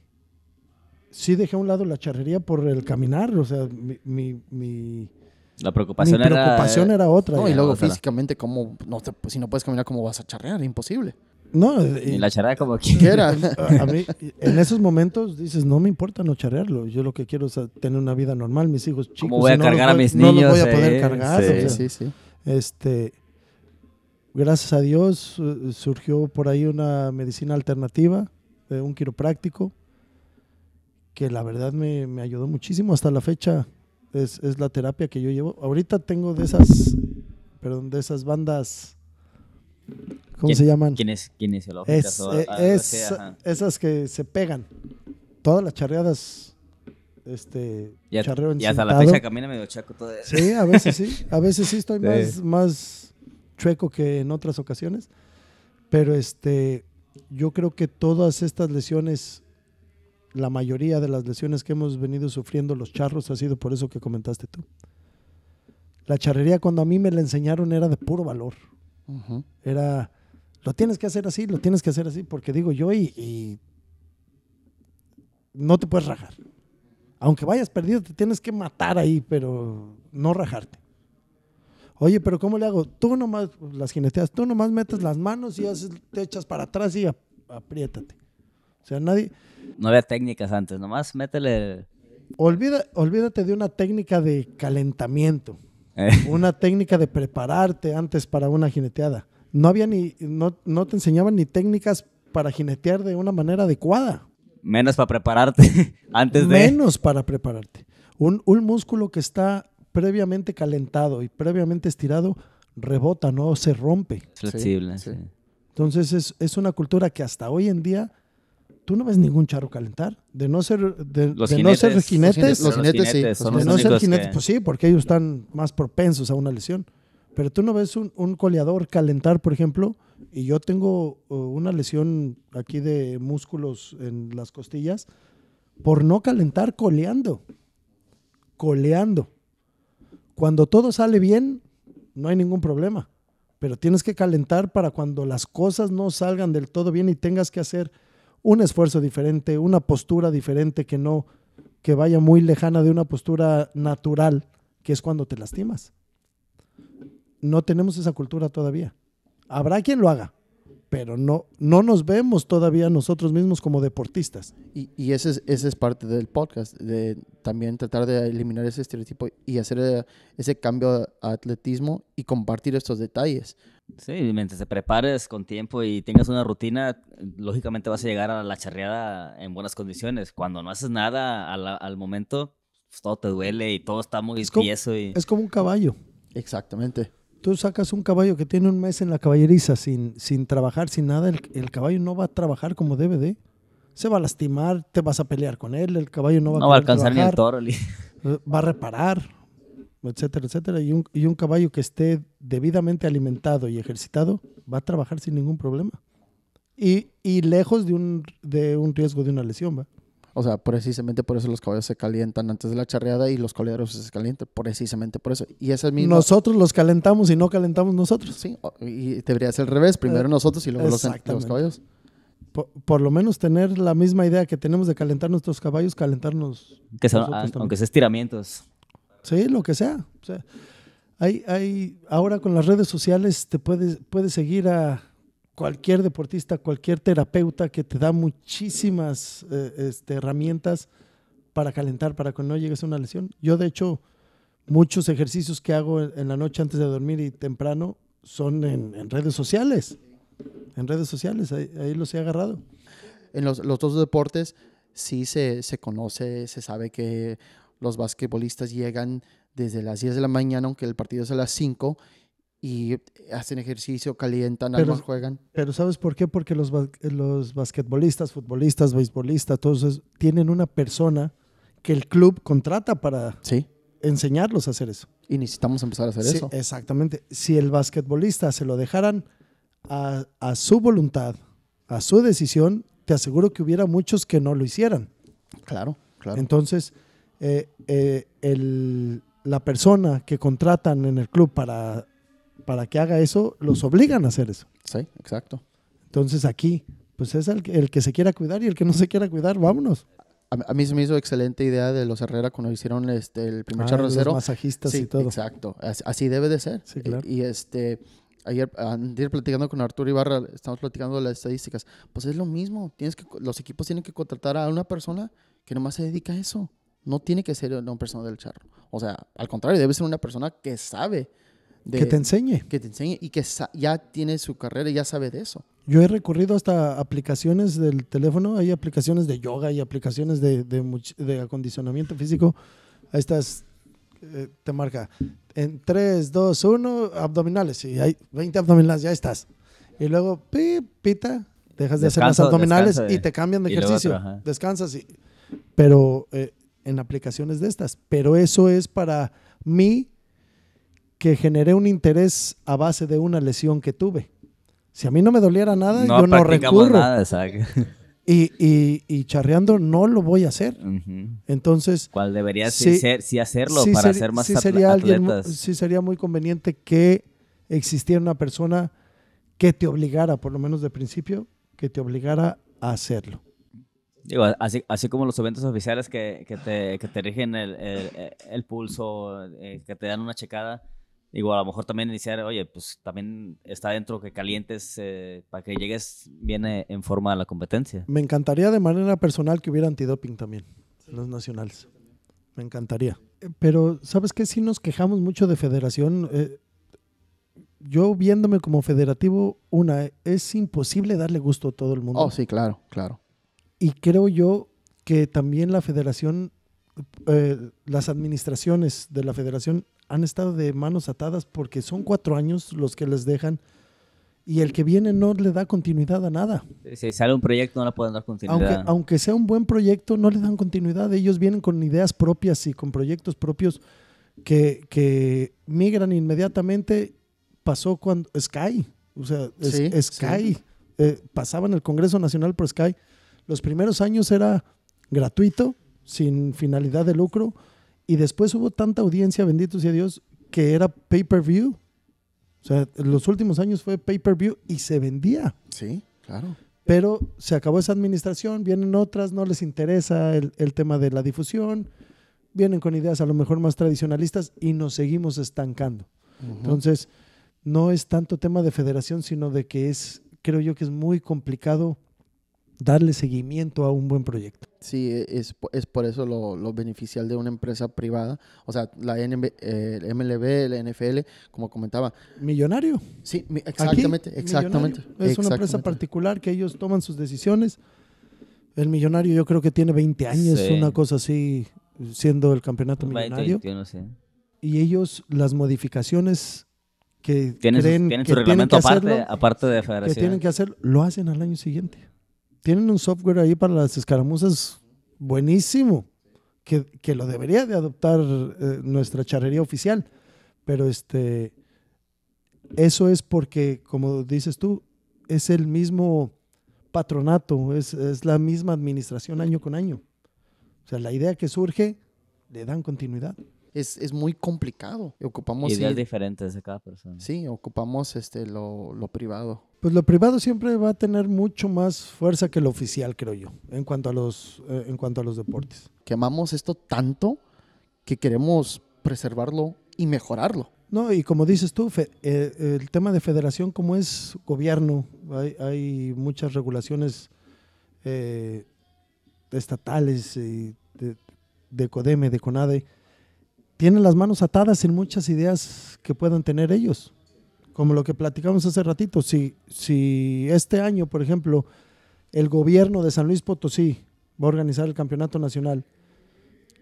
sí dejé a un lado la charrería por el caminar, o sea, mi... mi, la preocupación, preocupación era, otra. y luego físicamente, ¿cómo, no te, si no puedes caminar, ¿cómo vas a charrear? Imposible. No, y, la como quiera. [laughs] en esos momentos dices, no me importa no charrearlo. Yo lo que quiero es tener una vida normal, mis hijos chicos. ¿Cómo voy a cargar a mis niños? No voy a poder cargar. Este, gracias a Dios eh, surgió por ahí una medicina alternativa, un quiropráctico que la verdad me, ayudó muchísimo hasta la fecha. Es, la terapia que yo llevo. Ahorita tengo de esas, perdón, de esas bandas. ¿Cómo se llaman? ¿Quién es, es, eh, Esas que se pegan. Todas las charreadas. Este. Ya, y hasta la fecha camina medio chaco todo. Sí, a veces sí. A veces sí estoy Más, más chueco que en otras ocasiones. Pero este. Yo creo que todas estas lesiones la mayoría de las lesiones que hemos venido sufriendo los charros ha sido por eso que comentaste tú. La charrería cuando a mí me la enseñaron era de puro valor. Era, lo tienes que hacer así, lo tienes que hacer así, porque digo yo y, no te puedes rajar. Aunque vayas perdido, te tienes que matar ahí, pero no rajarte. Oye, pero ¿cómo le hago? Tú nomás las jineteas, tú nomás metes las manos y haces, te echas para atrás y apriétate. O sea, nadie, no había técnicas antes, nomás métele. Olvida, olvídate de una técnica de calentamiento, eh. [laughs] una técnica de prepararte antes para una jineteada. No había ni, no, te enseñaban ni técnicas para jinetear de una manera adecuada. Menos para prepararte [laughs] antes Menos para prepararte. Un, músculo que está previamente calentado y previamente estirado rebota, no se rompe. Flexible. Sí, Entonces es, una cultura que hasta hoy en día tú no ves ningún charro calentar. De no ser, de, jinetes, no ser jinetes. Los jinetes, sí. de no ser jinetes, pues sí, porque ellos están más propensos a una lesión. Pero tú no ves un, un coleador calentar, por ejemplo, y yo tengo uh, una lesión aquí de músculos en las costillas por no calentar coleando. Coleando. Cuando todo sale bien, no hay ningún problema. Pero tienes que calentar para cuando las cosas no salgan del todo bien y tengas que hacer un esfuerzo diferente, una postura diferente que no, que vaya muy lejana de una postura natural, que es cuando te lastimas. No tenemos esa cultura todavía. Habrá quien lo haga, pero no, no nos vemos todavía nosotros mismos como deportistas. Y, y ese, es, es, parte del podcast, de también tratar de eliminar ese estereotipo y hacer eh, ese cambio a atletismo y compartir estos detalles. Sí, mientras te prepares con tiempo y tengas una rutina, lógicamente vas a llegar a la charreada en buenas condiciones. Cuando no haces nada al, momento, pues, todo te duele y todo está muy es Es como un caballo. Exactamente. Tú sacas un caballo que tiene un mes en la caballeriza sin, sin trabajar, sin nada, el, caballo no va a trabajar como debe de. Se va a lastimar, te vas a pelear con él, el caballo no va a alcanzar ni el toro. [laughs] Va a reparar etcétera, etcétera, y un, caballo que esté debidamente alimentado y ejercitado va a trabajar sin ningún problema. Y, lejos de un, de un riesgo de una lesión, ¿va? O sea, precisamente por eso los caballos se calientan antes de la charreada y los coleros se calientan, precisamente por eso. Y es Nosotros los calentamos y no calentamos nosotros. Sí, y debería ser al revés, primero eh, nosotros y luego los, caballos. Por, lo menos tener la misma idea que tenemos de calentar nuestros caballos, calentarnos. Ah, aunque sea estiramientos. Sí, lo que sea. hay, ahora con las redes sociales te puedes, puedes seguir a cualquier deportista, cualquier terapeuta que te da muchísimas eh, este, herramientas para calentar, para que no llegues a una lesión. Yo de hecho, muchos ejercicios que hago en, la noche antes de dormir y temprano son en, redes sociales. En redes sociales, ahí, los he agarrado. En los, dos deportes sí se, se conoce, se sabe que los basquetbolistas llegan desde las 10 de la mañana, aunque el partido es a las 5, y hacen ejercicio, calientan, juegan. Pero ¿sabes por qué? Porque los, los basquetbolistas, futbolistas, beisbolistas, todos tienen una persona que el club contrata para enseñarlos a hacer eso. Y necesitamos empezar a hacer eso. Exactamente. Si el basquetbolista se lo dejaran a, a su voluntad, a su decisión, te aseguro que hubiera muchos que no lo hicieran. Claro, claro. Entonces, eh, eh, el, la persona que contratan en el club para, para que haga eso, los obligan a hacer eso. Sí, exacto. Entonces aquí, pues es el, el que se quiera cuidar y el que no se quiera cuidar, vámonos. A, mí se me hizo excelente idea de los Herrera cuando hicieron este, el primer ah, charro cero Los masajistas y todo. Exacto, así, debe de ser. Y, este, ayer, ayer platicando con Arturo Ibarra, estamos platicando las estadísticas. Pues es lo mismo, tienes que, los equipos tienen que contratar a una persona que nomás se dedica a eso. No tiene que ser una persona del charro. O sea, al contrario, debe ser una persona que sabe. De, que te enseñe. Que te enseñe y que ya tiene su carrera y ya sabe de eso. Yo he recurrido hasta aplicaciones del teléfono, hay aplicaciones de yoga, y aplicaciones de, de, acondicionamiento físico. Ahí estás, eh, te marca en 3, 2, 1, abdominales. Y hay 20 abdominales, ya estás. Y luego, pita, dejas de hacer las abdominales y te cambian de ejercicio. descansas. Y, pero eh, en aplicaciones de estas. Pero eso es para mí que generé un interés a base de una lesión que tuve. Si a mí no me doliera nada, yo no recurro. Nada, y, y, charreando no lo voy a hacer. Entonces. ¿Cuál debería ser, si hacerlo para ser, más sí sería sí sería muy conveniente que existiera una persona que te obligara, por lo menos de principio, que te obligara a hacerlo así, así como los eventos oficiales que, que, te, que te, rigen el, el, pulso, eh, que te dan una checada, digo, a lo mejor también iniciar, oye, pues también está dentro que calientes eh, para que llegues bien eh, en forma a la competencia. Me encantaría de manera personal que hubiera antidoping también en los nacionales. Me encantaría. Pero, ¿sabes qué? Si nos quejamos mucho de federación, yo viéndome como federativo, una, es imposible darle gusto a todo el mundo. Oh, sí, claro, claro. Y creo yo que también la federación, eh, las administraciones de la federación han estado de manos atadas porque son cuatro años los que les dejan y el que viene no le da continuidad a nada. Si sale un proyecto no le pueden dar continuidad. Aunque, sea un buen proyecto, no le dan continuidad. Ellos vienen con ideas propias y con proyectos propios que, que migran inmediatamente. Pasó cuando Sky, o sea, Sky, eh, pasaba en pasaban el Congreso Nacional por Sky los primeros años era gratuito, sin finalidad de lucro, y después hubo tanta audiencia, bendito sea Dios, que era pay-per-view. O sea, los últimos años fue pay-per-view y se vendía. Sí, claro. Pero se acabó esa administración, vienen otras, no les interesa el, tema de la difusión, vienen con ideas a lo mejor más tradicionalistas y nos seguimos estancando. Entonces, no es tanto tema de federación, sino de que es, creo yo que es muy complicado darle seguimiento a un buen proyecto. Sí, e, es, por eso lo, lo, beneficial de una empresa privada. O sea, la NB, eh, MLB, la NFL, como comentaba. Millonario. Sí, exactamente, Es una empresa particular que ellos toman sus decisiones. El millonario yo creo que tiene 20 años, una cosa así, siendo el campeonato millonario. 21, Y ellos, las modificaciones que tienen, aparte, de tienen que hacer, lo hacen al año siguiente tienen un software ahí para las escaramuzas buenísimo, que, lo debería de adoptar eh, nuestra charrería oficial. Pero este, eso es porque, como dices tú, es el mismo patronato, es, la misma administración año con año. O sea, la idea que surge le dan continuidad. Es, muy complicado. Ocupamos ideas diferentes de cada persona. Sí, ocupamos este lo privado. Pues lo privado siempre va a tener mucho más fuerza que lo oficial, creo yo, en cuanto a los, eh, en cuanto a los deportes. Que amamos esto tanto que queremos preservarlo y mejorarlo. No, y como dices tú, eh, el tema de federación, como es gobierno, hay, muchas regulaciones eh, estatales de, de CODEME, de CONADE, tienen las manos atadas en muchas ideas que puedan tener ellos como lo que platicamos hace ratito, si, si este año, por ejemplo, el gobierno de San Luis Potosí va a organizar el campeonato nacional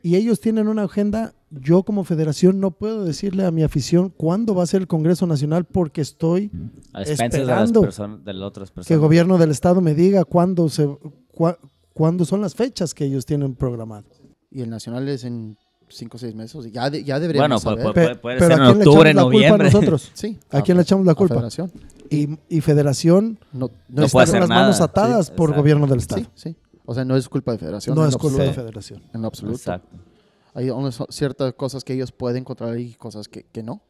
y ellos tienen una agenda, yo como federación no puedo decirle a mi afición cuándo va a ser el Congreso Nacional porque estoy esperando de las, otras que el gobierno del estado me diga cuándo se cuándo son las fechas que ellos tienen programadas. Y el Nacional es en cinco o seis meses. Ya, ya deberíamos bueno, saber. Puede, pero ser en octubre, le noviembre. La culpa a nosotros? Sí. ¿A, quién le ah, echamos la culpa? Federación. Y, Federación no, no está las manos atadas por gobierno del Estado. Sí, sí. O sea, no es culpa de Federación. No es culpa de Federación. En absoluto. Exacto. Hay ciertas cosas que ellos pueden controlar y cosas que, que no.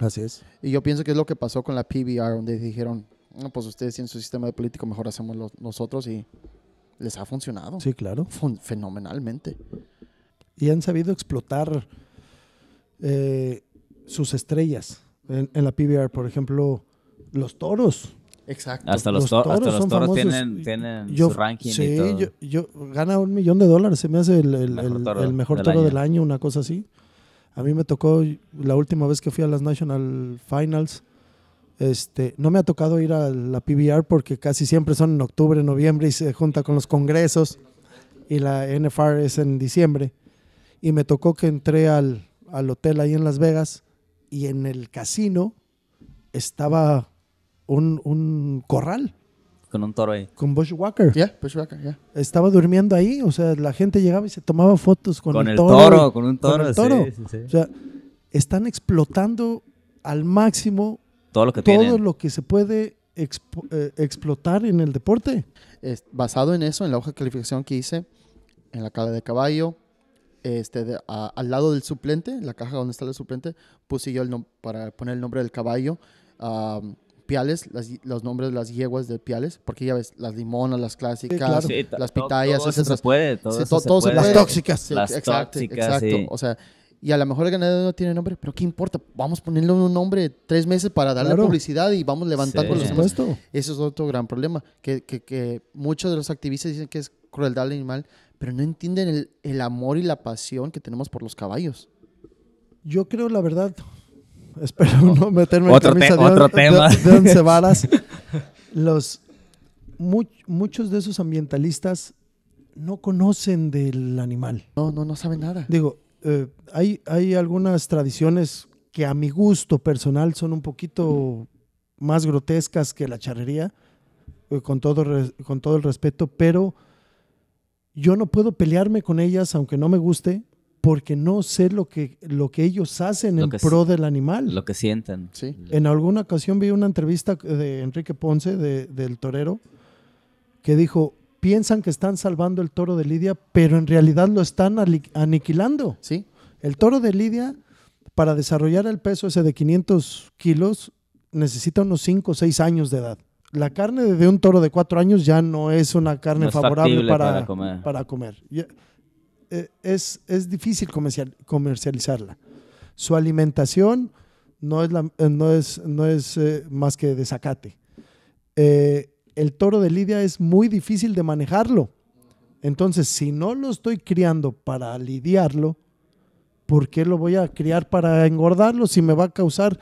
Así es. Y yo pienso que es lo que pasó con la PBR, donde dijeron, no, pues ustedes tienen su sistema de político, mejor hacemos nosotros y les ha funcionado. Sí, claro. fenomenalmente y han sabido explotar eh, sus estrellas. En, la PBR, por ejemplo, los toros. Exacto. Hasta los, toros, tienen, su ranking. gana un millón de dólares. Se me hace el, mejor toro, del, año. una cosa así. A mí me tocó la última vez que fui a las National Finals. Este, no me ha tocado ir a la PBR porque casi siempre son en octubre, noviembre y se junta con los congresos y la NFR es en diciembre. Y me tocó que entré al, hotel ahí en Las Vegas y en el casino estaba un, corral. Con un toro ahí. Con Bushwhacker. Yeah, Walker, ya Estaba durmiendo ahí, o sea, la gente llegaba y se tomaba fotos con, el, toro, Con un toro, con un toro. O sea, están explotando al máximo todo lo que, lo que se puede eh, explotar en el deporte. basado en eso, en la hoja de calificación que hice, en la cala de caballo, este, al lado del suplente, la caja donde está el suplente, puse yo para poner el nombre del caballo, Piales, los nombres de las yeguas de Piales, porque ya ves, las limonas, las clásicas, las pitayas, todo, se puede. Las tóxicas. las exacto, tóxicas, exacto. O sea, y a lo mejor el ganador no tiene nombre, pero ¿qué importa? Vamos a ponerle un nombre tres meses para darle publicidad y vamos levantando los supuesto, Ese es otro gran problema, que, que muchos de los activistas dicen que es crueldad al animal, pero no entienden el, amor y la pasión que tenemos por los caballos. Yo creo, la verdad, [laughs] espero no meterme en otro de, tema. [laughs] Los, muchos de esos ambientalistas no conocen del animal. No, no, no saben nada. Digo, eh, hay, hay algunas tradiciones que a mi gusto personal son un poquito más grotescas que la charrería, eh, con, todo, con todo el respeto, pero yo no puedo pelearme con ellas aunque no me guste, porque no sé lo que, lo que ellos hacen en pro del animal. Lo que sienten. Sí. En alguna ocasión vi una entrevista de Enrique Ponce, del torero, que dijo, piensan que están salvando el toro de Lidia, pero en realidad lo están aniquilando. Sí. El toro de Lidia, para desarrollar el peso ese de 500 kilos, necesita unos 5 o 6 años de edad la carne de un toro de cuatro años ya no es una carne favorable para, para, comer. Eh, es, difícil comercializarla. Su alimentación no es, eh, no es, no es eh, más que desacate. el toro de lidia es muy difícil de manejarlo. Entonces, si no lo estoy criando para lidiarlo, ¿por qué lo voy a criar para engordarlo si me va a causar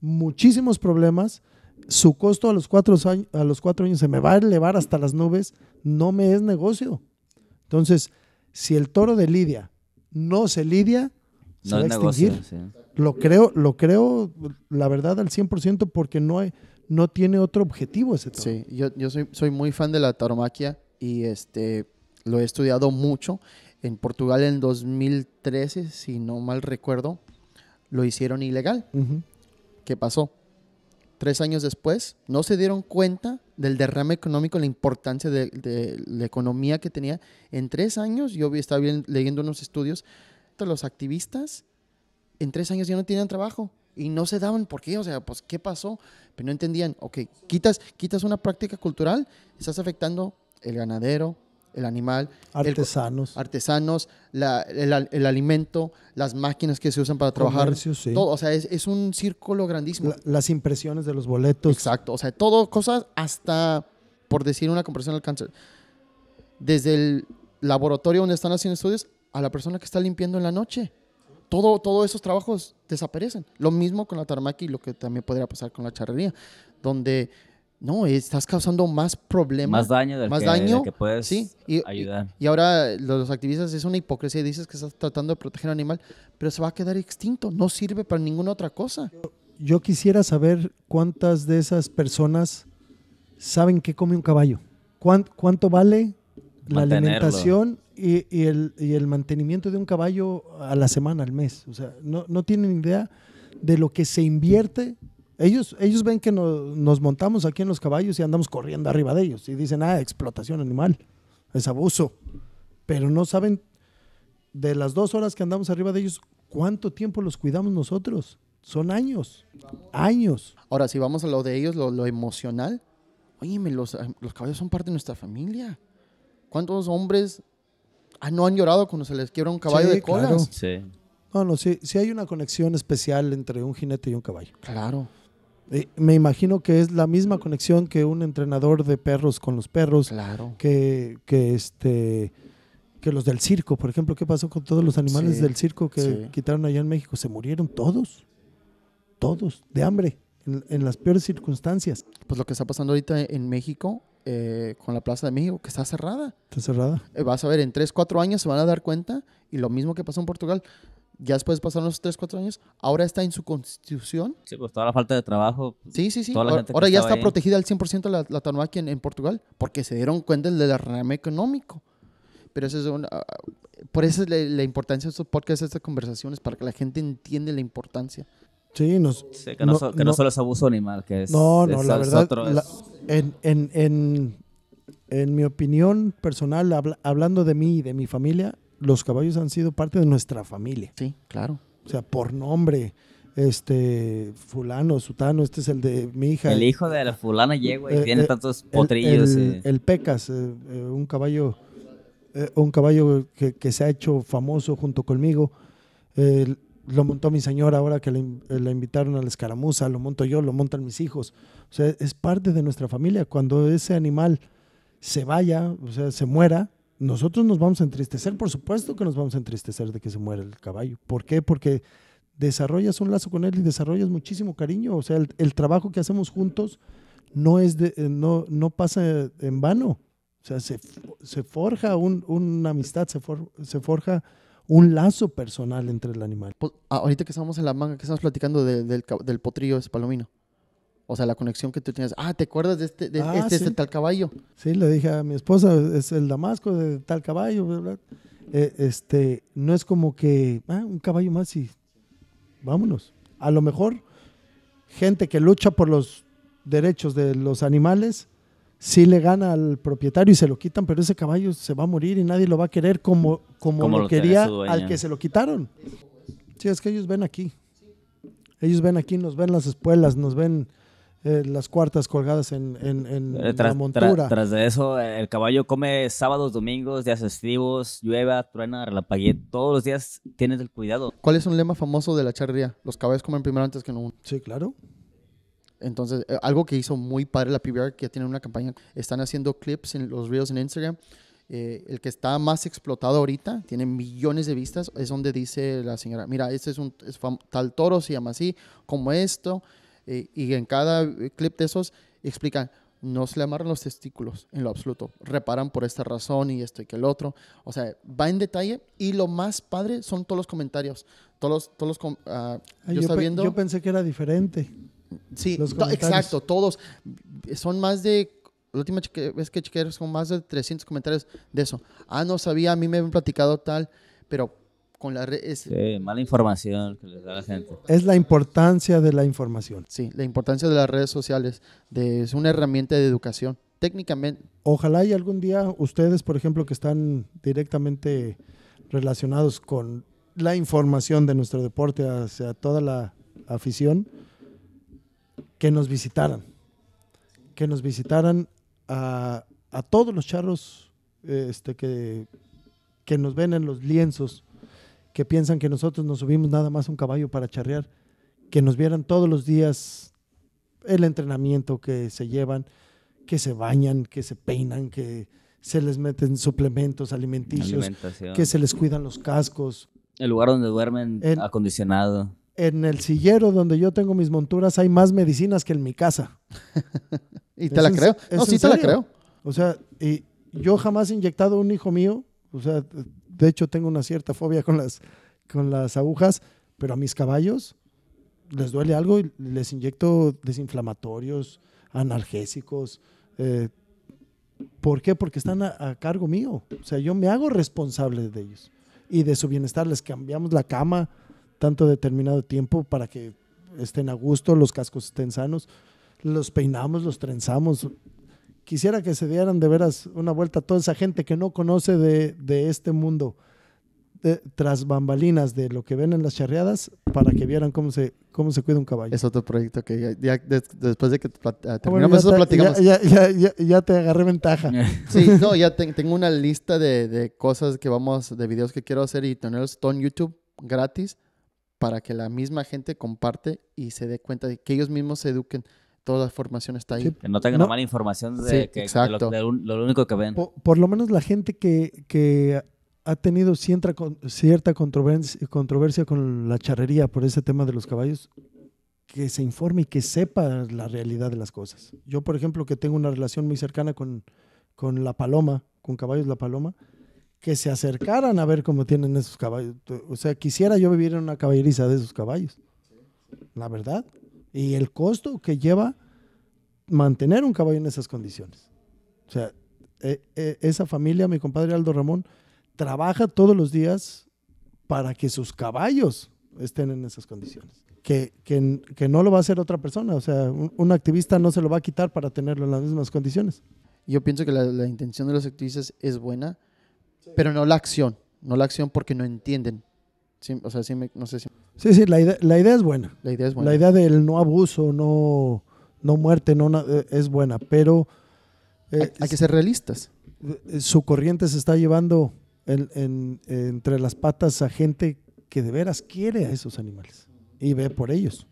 muchísimos problemas? su costo a los, cuatro años, a los cuatro años se me va a elevar hasta las nubes, no me es negocio. Entonces, si el toro de Lidia no se lidia, se va a extinguir. Lo creo, lo creo, la verdad, al 100% porque no, no tiene otro objetivo ese toro. Sí, yo, yo soy, soy, muy fan de la tauromaquia y este, lo he estudiado mucho. En Portugal en 2013, si no mal recuerdo, lo hicieron ilegal. ¿Qué pasó? tres años después, no se dieron cuenta del derrame económico, la importancia de, la economía que tenía. En tres años, yo estaba leyendo unos estudios, los activistas en tres años ya no tenían trabajo y no se daban por qué, o sea, pues qué pasó, pero no entendían, ok, quitas, quitas una práctica cultural, estás afectando el ganadero, el animal. Artesanos. El, artesanos, el, alimento, las máquinas que se usan para trabajar. sí. Todo, o sea, es, un círculo grandísimo. las impresiones de los boletos. Exacto, o sea, todo, cosas hasta, por decir una compresión al cáncer, desde el laboratorio donde están haciendo estudios a la persona que está limpiando en la noche. Todo, todos esos trabajos desaparecen. Lo mismo con la tarmaqui, y lo que también podría pasar con la charrería, donde no, estás causando más problemas. Más daño del que, daño, puedes y, ayudar. Y, ahora los, activistas es una hipocresía. Dices que estás tratando de proteger al animal, pero se va a quedar extinto. No sirve para ninguna otra cosa. Yo, quisiera saber cuántas de esas personas saben qué come un caballo. ¿Cuánto, vale la alimentación y, el, mantenimiento de un caballo a la semana, al mes? O sea, no tienen idea de lo que se invierte ellos, ellos ven que nos montamos aquí en los caballos y andamos corriendo arriba de ellos y dicen, ah, explotación animal, es abuso. Pero no saben de las dos horas que andamos arriba de ellos, ¿cuánto tiempo los cuidamos nosotros? Son años, años. Ahora, si vamos a lo de ellos, lo, emocional, óyeme, los, ah, los caballos son parte de nuestra familia. ¿Cuántos hombres ah, no han llorado cuando se les quiebra un caballo de colas? No, no, sí, sí hay una conexión especial entre un jinete y un caballo. Claro. Eh, me imagino que es la misma conexión que un entrenador de perros con los perros. Claro. Que, que este que los del circo, por ejemplo, ¿qué pasó con todos los animales del circo que quitaron allá en México? Se murieron todos, todos, de hambre, en, las peores circunstancias. Pues lo que está pasando ahorita en México, eh, con la Plaza de México, que está cerrada. Está cerrada. Eh, vas a ver, en 3, 4 años se van a dar cuenta, y lo mismo que pasó en Portugal, ya después pasar unos 3, 4 años, ahora está en su constitución. Sí, pues toda la falta de trabajo. sí, sí, sí. ahora, ya está protegida al 100% la, la en, Portugal, porque se dieron cuenta del derrame económico. Pero eso es ah, ah, por eso es la, importancia de estos podcasts, estas conversaciones, para que la gente entienda la importancia. Sí, que, no, que no, solo es abuso animal, que es... No, no, la verdad, es... en, en, en, en, mi opinión personal, hablando de mí y de mi familia, los caballos han sido parte de nuestra familia. Sí, claro. O sea, por nombre, este, fulano, sutano, este es el de mi hija. El hijo de la fulana llegó y eh, tiene eh, tantos potrillos. El, eh. Pecas, un caballo, un caballo que, se ha hecho famoso junto conmigo. lo montó mi señora ahora que la invitaron a la escaramuza, lo monto yo, lo montan mis hijos. O sea, es parte de nuestra familia. Cuando ese animal se vaya, o sea, se muera, nosotros nos vamos a entristecer, por supuesto que nos vamos a entristecer de que se muera el caballo. ¿Por qué? Porque desarrollas un lazo con él y desarrollas muchísimo cariño. O sea, el, trabajo que hacemos juntos no, es de, eh, no, no pasa en vano. O sea, se, forja una amistad, se, se forja un lazo personal entre el animal. Pues, ahorita que estamos en la manga, que estamos platicando del, del potrillo ese palomino. O sea, la conexión que tú tienes. Ah, ¿te acuerdas de este, ah, este, este tal caballo? Sí, le dije a mi esposa, es el Damasco de tal caballo, eh, este, no es como que, ah, un caballo más y vámonos. A lo mejor gente que lucha por los derechos de los animales sí le gana al propietario y se lo quitan, pero ese caballo se va a morir y nadie lo va a querer como, como, lo quería al que se lo quitaron. Sí, es que ellos ven aquí. Ellos ven aquí, nos ven las espuelas, nos ven eh, las cuartas colgadas en, eh, tras, la montura. tras de eso, el caballo come sábados, domingos, días festivos, llueva, truena, relampaguee. Todos los días tienes el cuidado. ¿Cuál es un lema famoso de la charrería? Los caballos comen primero antes que no uno. Sí, claro. Entonces, eh, algo que hizo muy padre la PBR, que ya tienen una campaña, están haciendo clips en los reels en Instagram. el que está más explotado ahorita, tiene millones de vistas, es donde dice la señora, mira, este es un tal toro, se llama así, como esto, eh, y en cada eh, clip de esos explican, no se le amarran los testículos en lo absoluto, reparan por esta razón y esto y que el otro. O sea, va en detalle y lo más padre son todos los comentarios. Todos todos ah, ah, yo, viendo... yo pensé que era diferente. Sí, exacto, todos. Son más de la última vez que chequeé son más de 300 comentarios de eso. Ah, no sabía, a mí me habían platicado tal, pero con la redes Es, mala información que les da la gente. Es la importancia de la información. Sí, la importancia de las redes sociales. es una herramienta de educación. Técnicamente. Ojalá y algún día ustedes, por ejemplo, que están directamente relacionados con la información de nuestro deporte hacia toda la afición, que nos visitaran. Que nos visitaran a, a todos los charros este, que, que nos ven en los lienzos que piensan que nosotros nos subimos nada más un caballo para charrear, que nos vieran todos los días el entrenamiento que se llevan, que se bañan, que se peinan, que se les meten suplementos alimenticios, que se les cuidan los cascos. El lugar donde duermen acondicionado. En el sillero donde yo tengo mis monturas hay más medicinas que en mi casa. [laughs] y te la creo. No, sí te la creo. O sea, y yo jamás he inyectado un hijo mío. O sea, de hecho tengo una cierta fobia con las, con las agujas, pero a mis caballos les duele algo y les inyecto desinflamatorios, analgésicos. Eh, ¿Por qué? Porque están a, a, cargo mío. O sea, yo me hago responsable de ellos y de su bienestar. Les cambiamos la cama tanto determinado tiempo para que estén a gusto, los cascos estén sanos, los peinamos, los trenzamos quisiera que se dieran de veras una vuelta a toda esa gente que no conoce de, de este mundo tras bambalinas de lo que ven en las charreadas para que vieran cómo se, cómo se cuida un caballo. Es otro proyecto que ya, después de que ah, ah, terminamos te, platicamos. Ya, ya, te agarré ventaja. [laughs] sí, no, ya tengo una lista de, cosas que vamos, de videos que quiero hacer y tenerlos todo en YouTube gratis para que la misma gente comparte y se dé cuenta de que ellos mismos se eduquen toda formación está ahí. Que no tengan mala información de, que, lo, único que ven. Por, lo menos la gente que, que ha tenido cierta, cierta controversia, controversia con la charrería por ese tema de los caballos, que se informe y que sepa la realidad de las cosas. Yo, por ejemplo, que tengo una relación muy cercana con, con la paloma, con caballos la paloma, que se acercaran a ver cómo tienen esos caballos. O sea, quisiera yo vivir en una caballeriza de esos caballos. La verdad y el costo que lleva mantener un caballo en esas condiciones. O sea, e, e, esa familia, mi compadre Aldo Ramón, trabaja todos los días para que sus caballos estén en esas condiciones. Que, que, no lo va a hacer otra persona, o sea, un, activista no se lo va a quitar para tenerlo en las mismas condiciones. Yo pienso que la, intención de los activistas es buena, pero no la acción, no la acción porque no entienden. o sea, sí no sé si... Sí, sí, la idea, es buena. La idea es buena. La idea del no abuso, no, no muerte, no eh, es buena, pero... hay, eh, que ser realistas. Eh, su corriente se está llevando entre las patas a gente que de veras quiere a esos animales y ve por ellos.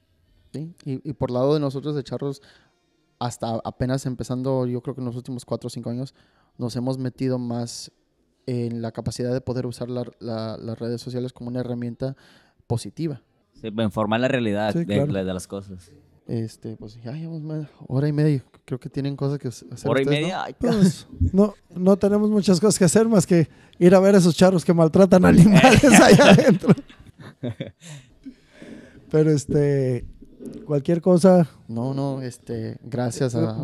y, por lado de nosotros de Charros, hasta apenas empezando, yo creo que en los últimos cuatro o cinco años, nos hemos metido más en la capacidad de poder usar las redes sociales como una herramienta positiva. Sí, informar la realidad de, las cosas. Este, pues hora y media. Creo que tienen cosas que hacer. ¿Hora y media? Pues, ¿no? Pues, no, tenemos muchas cosas que hacer más que ir a ver a esos charros que maltratan animales allá [laughs] adentro. Pero este, cualquier cosa. No, no, este, gracias a.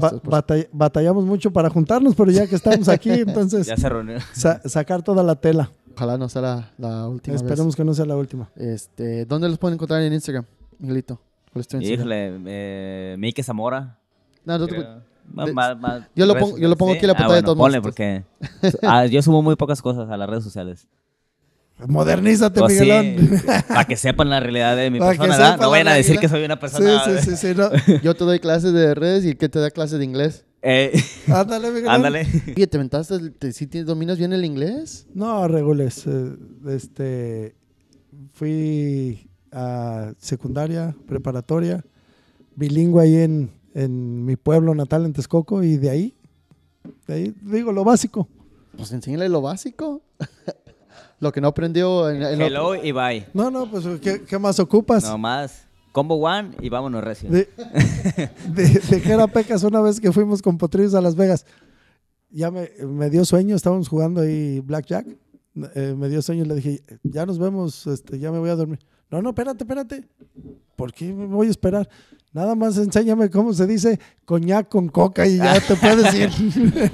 Eh, batallamos mucho para juntarnos, pero ya que estamos aquí, [laughs] entonces. ya se reunió. sacar toda la tela. Ojalá no sea la, última. Esperemos que no sea la última. Este, ¿Dónde los pueden encontrar en Instagram, Miguelito? Híjole, eh, Mike Zamora. No, no yo, lo pongo, yo lo pongo aquí en la ah, pantalla de todos ponle porque ah, yo subo muy pocas cosas a las redes sociales. Modernízate, pues, Miguelón. para que sepan la realidad de mi persona, persona. No vayan a decir que soy una persona. Sí, sí, sí. no. Yo te doy clases de redes y el que te da clases de inglés. Eh, [laughs] ándale, Ándale. ¿te mentaste? ¿si dominas bien el inglés? No, regules. Eh, este, fui a secundaria, preparatoria, bilingüe ahí en, en mi pueblo natal, en Texcoco, y de ahí, de ahí digo lo básico. Pues enséñale lo básico. [laughs] lo que no aprendió en, en Hello y bye. No, no, pues ¿qué, qué más ocupas? No más. Combo One y vámonos recién. [laughs] De, de, Pecas una vez que fuimos con Potrillos a Las Vegas. Ya me, dio sueño, estábamos jugando ahí Blackjack. Eh, me dio sueño y le dije, ya nos vemos, este, ya me voy a dormir. No, no, espérate, espérate. ¿Por qué me voy a esperar? Nada más enséñame cómo se dice coñac con coca y ya te puedes ir. [laughs]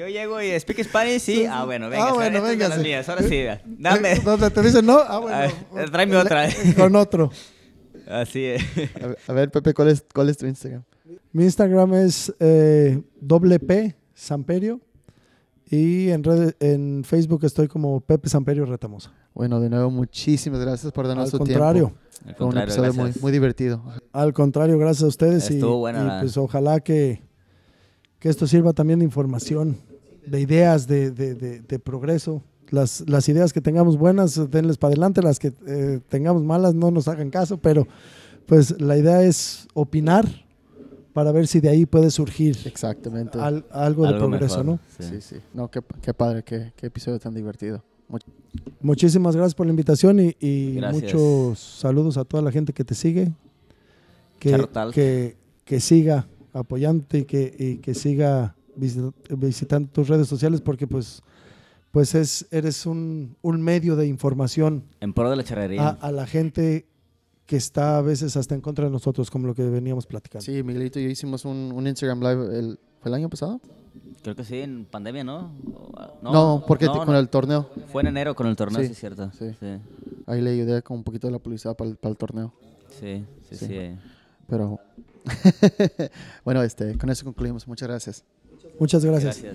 Yo llego y speak Spanish, y Ah, bueno, venga. Ah, bueno, venga. Ahora sí, dame. Eh, dónde te dicen no, ah, bueno. Ah, tráeme otra. [laughs] Con otro. Así es. A ver, Pepe, ¿cuál es, cuál es tu Instagram? Mi Instagram es eh, WP Samperio y en, en Facebook estoy como Pepe Samperio Retamosa. Bueno, de nuevo, muchísimas gracias por darnos su tiempo. Al contrario. Fue un episodio muy, muy, divertido. Al contrario, gracias a ustedes. y, buena pues ojalá que, que esto sirva también de información de ideas, de, de, de progreso. Las, las, ideas que tengamos buenas, denles para adelante, las que eh, tengamos malas, no nos hagan caso, pero pues la idea es opinar para ver si de ahí puede surgir Exactamente. algo, de progreso, ¿no? Sí. sí, No, qué, qué padre, qué, qué, episodio tan divertido. Muchísimas gracias por la invitación y, y muchos saludos a toda la gente que te sigue, que, que, que, siga apoyándote y que, y que siga visitando tus redes sociales porque pues pues es, eres un, un medio de información. En pro de la charrería. A, la gente que está a veces hasta en contra de nosotros, como lo que veníamos platicando. Sí, Miguelito y yo hicimos un, un Instagram Live, el, ¿fue el año pasado? Creo que sí, en pandemia, ¿no? Ah, no, porque con el torneo. Fue en enero con el torneo, sí, cierto. Sí. Ahí le ayudé con un poquito de la publicidad para el, para el torneo. Sí, sí, sí. Pero [laughs] bueno, este, con eso concluimos. Muchas gracias. Muchas gracias.